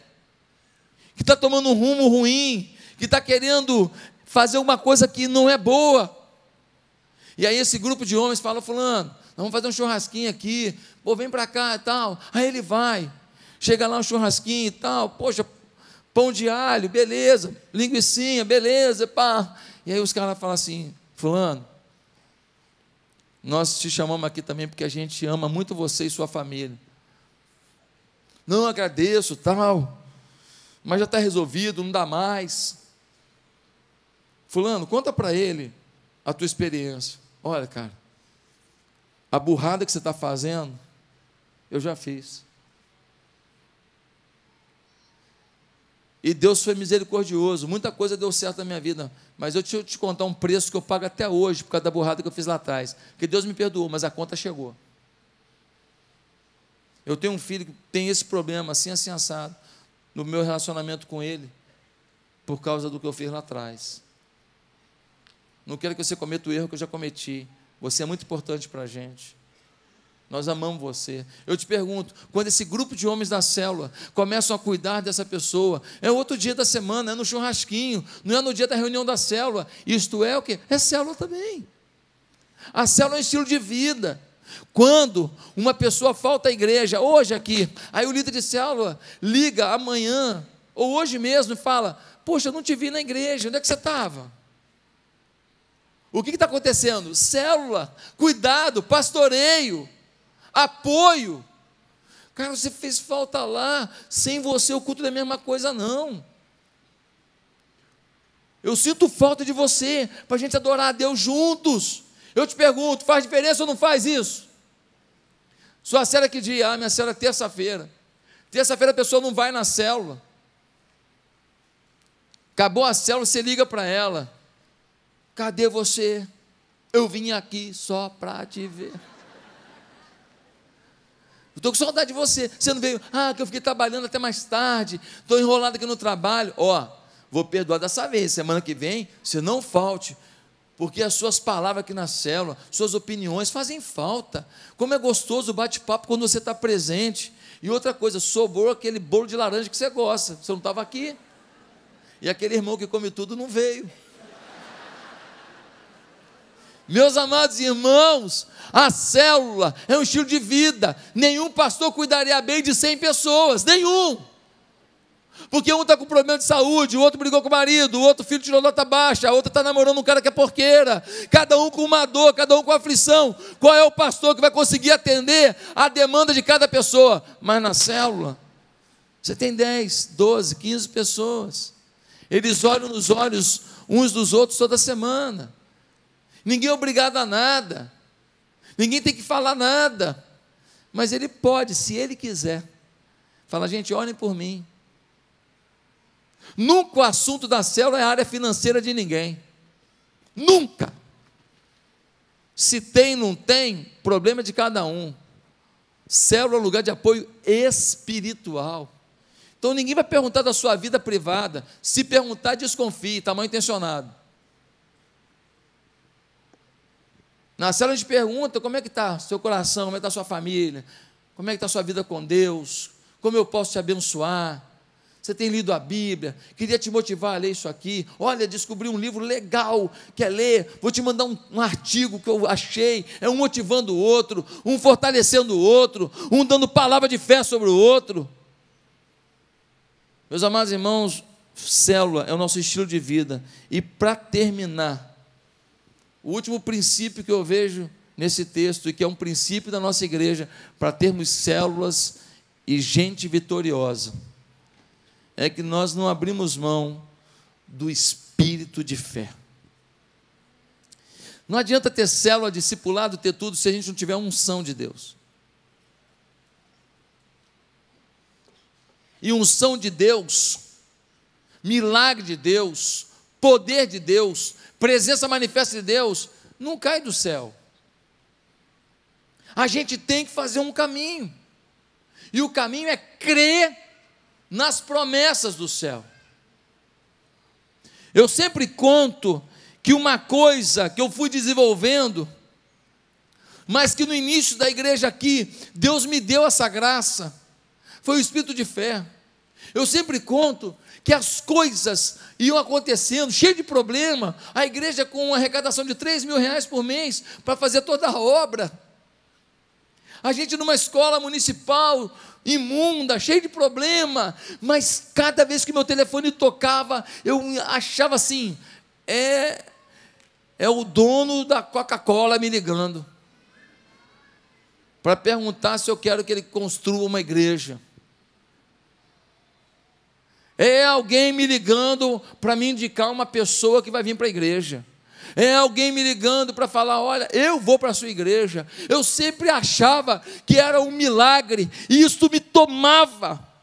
que está tomando um rumo ruim, que está querendo fazer uma coisa que não é boa, e aí esse grupo de homens fala, fulano, vamos fazer um churrasquinho aqui, pô, vem para cá e tal. Aí ele vai, chega lá um churrasquinho e tal, poxa, pão de alho, beleza, linguiçinha, beleza, pá. E aí os caras falam assim, fulano, nós te chamamos aqui também porque a gente ama muito você e sua família. Não agradeço, tal, mas já está resolvido, não dá mais. Fulano, conta para ele a tua experiência. Olha, cara, a burrada que você está fazendo, eu já fiz. E Deus foi misericordioso. Muita coisa deu certo na minha vida. Mas eu te, te contar um preço que eu pago até hoje por causa da burrada que eu fiz lá atrás. Porque Deus me perdoou, mas a conta chegou. Eu tenho um filho que tem esse problema, assim, assim, assado, no meu relacionamento com ele, por causa do que eu fiz lá atrás. Não quero é que você cometa o erro que eu já cometi. Você é muito importante para a gente. Nós amamos você. Eu te pergunto, quando esse grupo de homens da célula começam a cuidar dessa pessoa, é outro dia da semana, é no churrasquinho, não é no dia da reunião da célula. Isto é o que? É célula também. A célula é um estilo de vida. Quando uma pessoa falta à igreja, hoje aqui, aí o líder de célula liga amanhã, ou hoje mesmo, e fala: Poxa, eu não te vi na igreja, onde é que você estava? O que está acontecendo? Célula, cuidado, pastoreio, apoio. Cara, você fez falta lá, sem você o culto não é a mesma coisa, não. Eu sinto falta de você, para a gente adorar a Deus juntos. Eu te pergunto, faz diferença ou não faz isso? Sua célula que dia? Ah, minha célula é terça-feira. Terça-feira a pessoa não vai na célula. Acabou a célula, você liga para ela. Cadê você? Eu vim aqui só para te ver. Estou com saudade de você. Você não veio. Ah, que eu fiquei trabalhando até mais tarde. Estou enrolado aqui no trabalho. Ó, vou perdoar dessa vez. Semana que vem, você não falte. Porque as suas palavras aqui na célula, suas opiniões fazem falta. Como é gostoso o bate-papo quando você está presente. E outra coisa, sobrou aquele bolo de laranja que você gosta. Você não estava aqui. E aquele irmão que come tudo não veio. Meus amados irmãos, a célula é um estilo de vida. Nenhum pastor cuidaria bem de 100 pessoas, nenhum. Porque um está com problema de saúde, o outro brigou com o marido, o outro filho tirou nota baixa, a outra está namorando um cara que é porqueira. Cada um com uma dor, cada um com aflição. Qual é o pastor que vai conseguir atender a demanda de cada pessoa? Mas na célula, você tem 10, 12, 15 pessoas. Eles olham nos olhos uns dos outros toda semana. Ninguém é obrigado a nada. Ninguém tem que falar nada. Mas ele pode, se ele quiser. Fala, gente, olhem por mim. Nunca o assunto da célula é a área financeira de ninguém. Nunca. Se tem, não tem, problema de cada um. Célula é lugar de apoio espiritual. Então ninguém vai perguntar da sua vida privada. Se perguntar, desconfie, está mal intencionado. Na cela a gente pergunta como é que está seu coração, como é que está sua família, como é que está sua vida com Deus, como eu posso te abençoar. Você tem lido a Bíblia, queria te motivar a ler isso aqui. Olha, descobri um livro legal, quer ler? Vou te mandar um, um artigo que eu achei. É um motivando o outro, um fortalecendo o outro, um dando palavra de fé sobre o outro. Meus amados irmãos, célula é o nosso estilo de vida. E para terminar, o último princípio que eu vejo nesse texto, e que é um princípio da nossa igreja, para termos células e gente vitoriosa, é que nós não abrimos mão do espírito de fé. Não adianta ter célula, discipulado, ter tudo, se a gente não tiver unção de Deus. E unção de Deus, milagre de Deus, poder de Deus, presença manifesta de Deus, não cai do céu. A gente tem que fazer um caminho. E o caminho é crer nas promessas do céu. Eu sempre conto que uma coisa que eu fui desenvolvendo, mas que no início da igreja aqui, Deus me deu essa graça, foi o espírito de fé. Eu sempre conto que as coisas iam acontecendo, cheio de problema, a igreja com uma arrecadação de 3 mil reais por mês para fazer toda a obra, a gente numa escola municipal imunda, cheio de problema, mas cada vez que meu telefone tocava, eu achava assim, é, é o dono da Coca-Cola me ligando para perguntar se eu quero que ele construa uma igreja. É alguém me ligando para me indicar uma pessoa que vai vir para a igreja. É alguém me ligando para falar: olha, eu vou para a sua igreja. Eu sempre achava que era um milagre, e isso me tomava.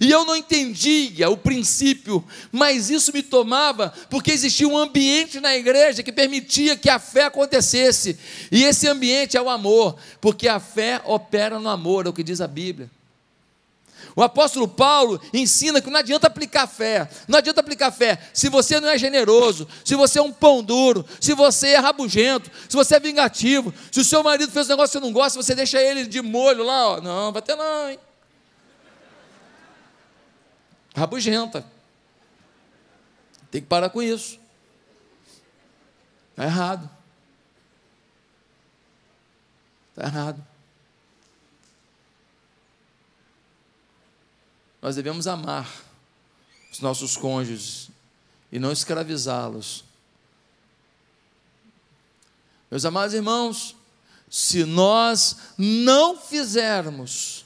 E eu não entendia o princípio, mas isso me tomava porque existia um ambiente na igreja que permitia que a fé acontecesse. E esse ambiente é o amor, porque a fé opera no amor, é o que diz a Bíblia. O apóstolo Paulo ensina que não adianta aplicar fé, não adianta aplicar fé se você não é generoso, se você é um pão duro, se você é rabugento, se você é vingativo, se o seu marido fez um negócio que você não gosta, você deixa ele de molho lá, ó. não, vai ter não, hein? Rabugenta. Tem que parar com isso. Está errado. Está errado. nós devemos amar os nossos cônjuges e não escravizá-los. Meus amados irmãos, se nós não fizermos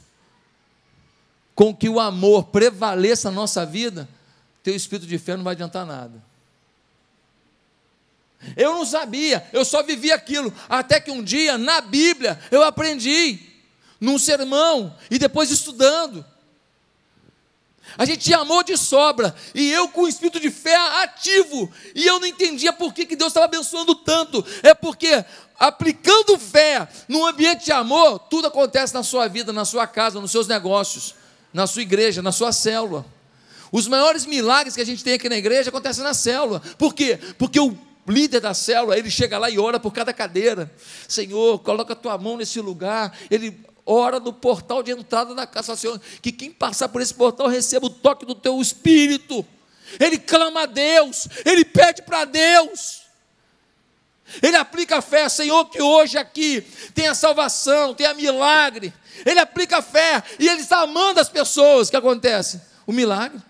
com que o amor prevaleça na nossa vida, teu espírito de fé não vai adiantar nada. Eu não sabia, eu só vivi aquilo, até que um dia, na Bíblia, eu aprendi, num sermão, e depois estudando, a gente tinha amor de sobra. E eu com o espírito de fé ativo. E eu não entendia por que, que Deus estava abençoando tanto. É porque aplicando fé num ambiente de amor, tudo acontece na sua vida, na sua casa, nos seus negócios, na sua igreja, na sua célula. Os maiores milagres que a gente tem aqui na igreja acontecem na célula. Por quê? Porque o líder da célula, ele chega lá e ora por cada cadeira. Senhor, coloca a tua mão nesse lugar. Ele ora no portal de entrada da casa do Senhor, que quem passar por esse portal receba o toque do teu espírito. Ele clama a Deus, ele pede para Deus. Ele aplica a fé, Senhor, que hoje aqui tem a salvação, tem a milagre. Ele aplica a fé e ele está amando as pessoas. O que acontece? O milagre.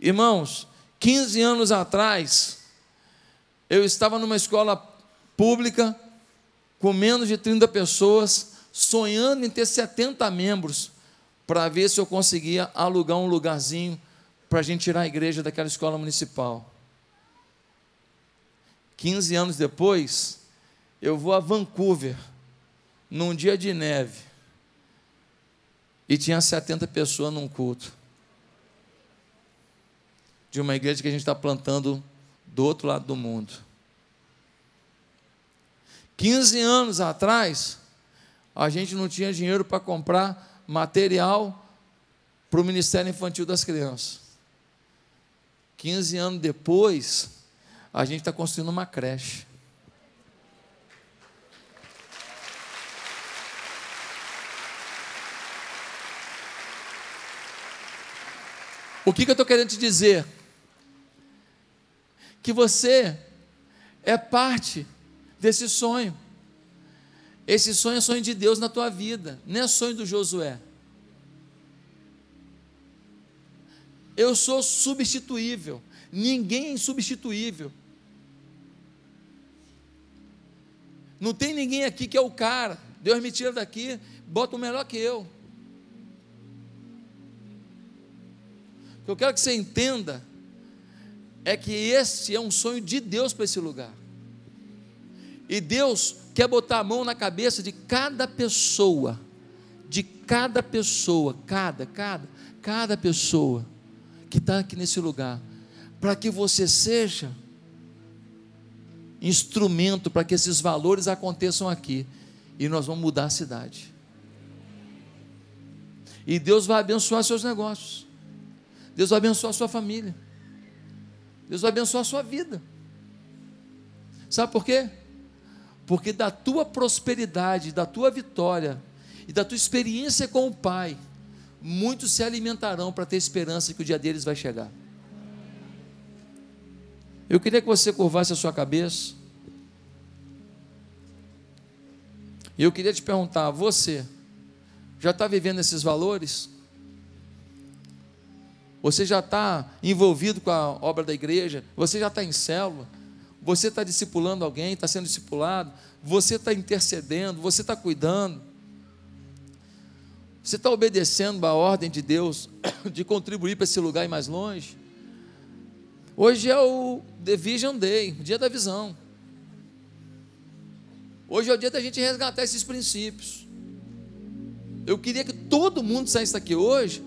Irmãos, 15 anos atrás, eu estava numa escola pública com menos de 30 pessoas, sonhando em ter 70 membros, para ver se eu conseguia alugar um lugarzinho para a gente tirar a igreja daquela escola municipal. 15 anos depois, eu vou a Vancouver, num dia de neve, e tinha 70 pessoas num culto. De uma igreja que a gente está plantando do outro lado do mundo. 15 anos atrás, a gente não tinha dinheiro para comprar material para o Ministério Infantil das Crianças. 15 anos depois, a gente está construindo uma creche. O que, que eu estou querendo te dizer? Que você é parte desse sonho. Esse sonho é sonho de Deus na tua vida, não é sonho do Josué. Eu sou substituível, ninguém é insubstituível. Não tem ninguém aqui que é o cara. Deus me tira daqui, bota o melhor que eu. O que eu quero que você entenda é que esse é um sonho de Deus para esse lugar. E Deus quer botar a mão na cabeça de cada pessoa, de cada pessoa, cada, cada, cada pessoa que está aqui nesse lugar, para que você seja instrumento para que esses valores aconteçam aqui e nós vamos mudar a cidade. E Deus vai abençoar seus negócios. Deus vai abençoar sua família. Deus vai abençoar sua vida. Sabe por quê? Porque da tua prosperidade, da tua vitória e da tua experiência com o Pai, muitos se alimentarão para ter esperança que o dia deles vai chegar. Eu queria que você curvasse a sua cabeça. E eu queria te perguntar: você já está vivendo esses valores? Você já está envolvido com a obra da igreja? Você já está em célula? você está discipulando alguém, está sendo discipulado, você está intercedendo, você está cuidando, você está obedecendo à ordem de Deus de contribuir para esse lugar e mais longe. Hoje é o The Vision Day, o dia da visão. Hoje é o dia da gente resgatar esses princípios. Eu queria que todo mundo saísse daqui hoje,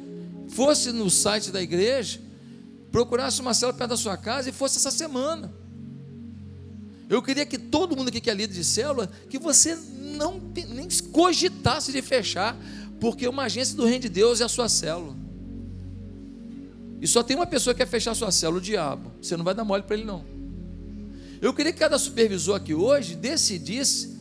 fosse no site da igreja, procurasse uma cela perto da sua casa e fosse essa semana. Eu queria que todo mundo aqui que é líder de célula, que você não nem cogitasse de fechar, porque uma agência do reino de Deus é a sua célula. E só tem uma pessoa que quer fechar a sua célula, o diabo. Você não vai dar mole para ele não. Eu queria que cada supervisor aqui hoje decidisse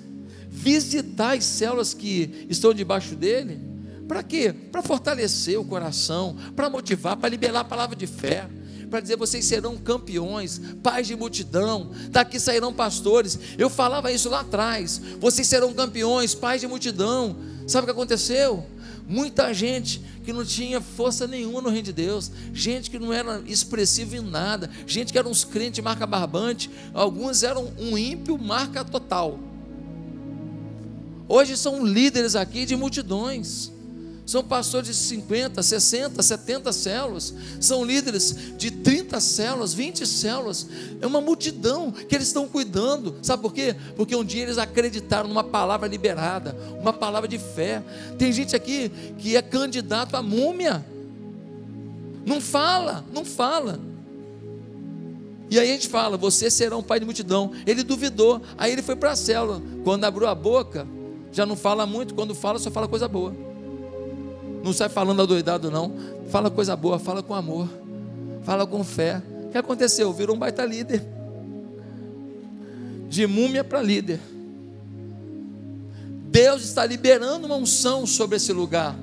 visitar as células que estão debaixo dele. Para quê? Para fortalecer o coração, para motivar, para liberar a palavra de fé para dizer: vocês serão campeões, pais de multidão, daqui tá sairão pastores. Eu falava isso lá atrás: vocês serão campeões, pais de multidão. Sabe o que aconteceu? Muita gente que não tinha força nenhuma no reino de Deus, gente que não era expressiva em nada, gente que era uns crentes marca barbante, alguns eram um ímpio marca total. Hoje são líderes aqui de multidões. São pastores de 50, 60, 70 células. São líderes de 30 células, 20 células. É uma multidão que eles estão cuidando. Sabe por quê? Porque um dia eles acreditaram numa palavra liberada, uma palavra de fé. Tem gente aqui que é candidato à múmia. Não fala, não fala. E aí a gente fala: Você será um pai de multidão. Ele duvidou, aí ele foi para a célula. Quando abriu a boca, já não fala muito, quando fala, só fala coisa boa. Não sai falando adoidado, não. Fala coisa boa, fala com amor, fala com fé. O que aconteceu? Virou um baita líder. De múmia para líder. Deus está liberando uma unção sobre esse lugar.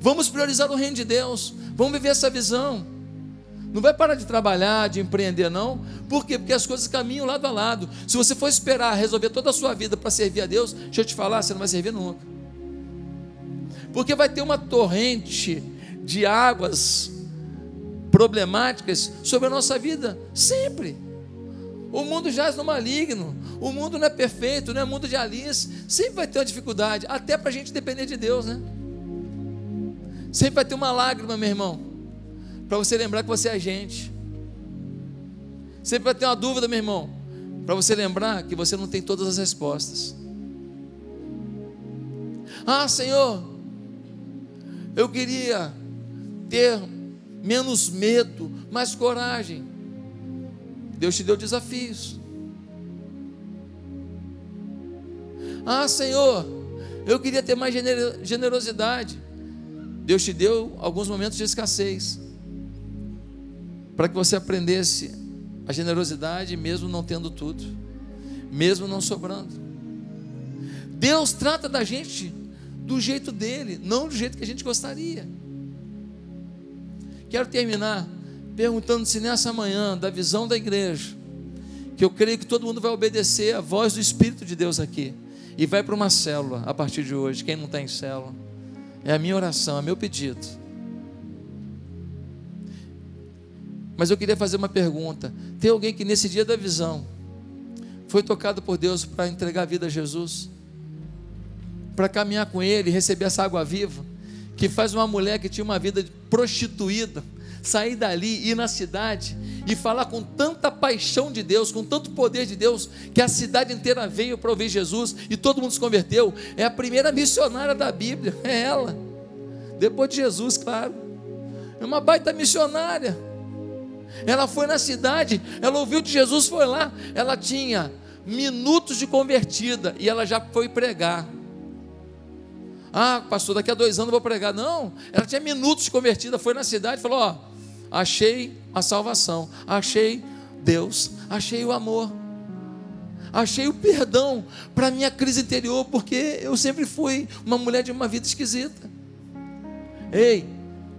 Vamos priorizar o reino de Deus. Vamos viver essa visão. Não vai parar de trabalhar, de empreender, não. Por quê? Porque as coisas caminham lado a lado. Se você for esperar resolver toda a sua vida para servir a Deus, deixa eu te falar, você não vai servir nunca porque vai ter uma torrente de águas problemáticas sobre a nossa vida, sempre. O mundo jaz no maligno, o mundo não é perfeito, não é mundo de Alice, sempre vai ter uma dificuldade, até para a gente depender de Deus, né? Sempre vai ter uma lágrima, meu irmão, para você lembrar que você é gente. Sempre vai ter uma dúvida, meu irmão, para você lembrar que você não tem todas as respostas. Ah, Senhor, eu queria ter menos medo, mais coragem. Deus te deu desafios. Ah, Senhor, eu queria ter mais generosidade. Deus te deu alguns momentos de escassez para que você aprendesse a generosidade mesmo não tendo tudo, mesmo não sobrando. Deus trata da gente do jeito dele, não do jeito que a gente gostaria. Quero terminar perguntando se nessa manhã, da visão da igreja, que eu creio que todo mundo vai obedecer a voz do Espírito de Deus aqui e vai para uma célula a partir de hoje. Quem não está em célula, é a minha oração, é meu pedido. Mas eu queria fazer uma pergunta: tem alguém que nesse dia da visão foi tocado por Deus para entregar a vida a Jesus? para caminhar com ele e receber essa água viva, que faz uma mulher que tinha uma vida prostituída sair dali, ir na cidade e falar com tanta paixão de Deus, com tanto poder de Deus, que a cidade inteira veio para ouvir Jesus e todo mundo se converteu. É a primeira missionária da Bíblia, é ela. Depois de Jesus, claro. É uma baita missionária. Ela foi na cidade, ela ouviu de Jesus, foi lá. Ela tinha minutos de convertida e ela já foi pregar. Ah, pastor, daqui a dois anos eu vou pregar. Não, ela tinha minutos convertida, foi na cidade e falou: Ó, achei a salvação, achei Deus, achei o amor, achei o perdão para minha crise interior, porque eu sempre fui uma mulher de uma vida esquisita. Ei,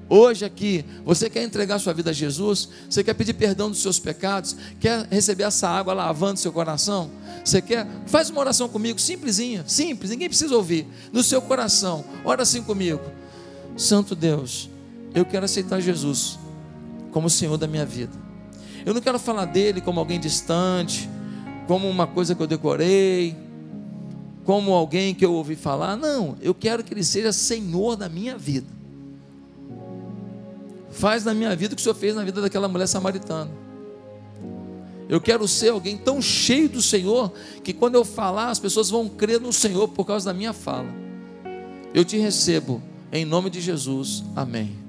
Hoje aqui, você quer entregar sua vida a Jesus? Você quer pedir perdão dos seus pecados? Quer receber essa água lavando seu coração? Você quer? Faz uma oração comigo, simplesinha, simples, ninguém precisa ouvir. No seu coração, ora assim comigo. Santo Deus, eu quero aceitar Jesus como Senhor da minha vida. Eu não quero falar dele como alguém distante, como uma coisa que eu decorei, como alguém que eu ouvi falar. Não, eu quero que ele seja Senhor da minha vida. Faz na minha vida o que o Senhor fez na vida daquela mulher samaritana eu quero ser alguém tão cheio do Senhor que quando eu falar, as pessoas vão crer no Senhor por causa da minha fala. Eu te recebo, em nome de Jesus. Amém.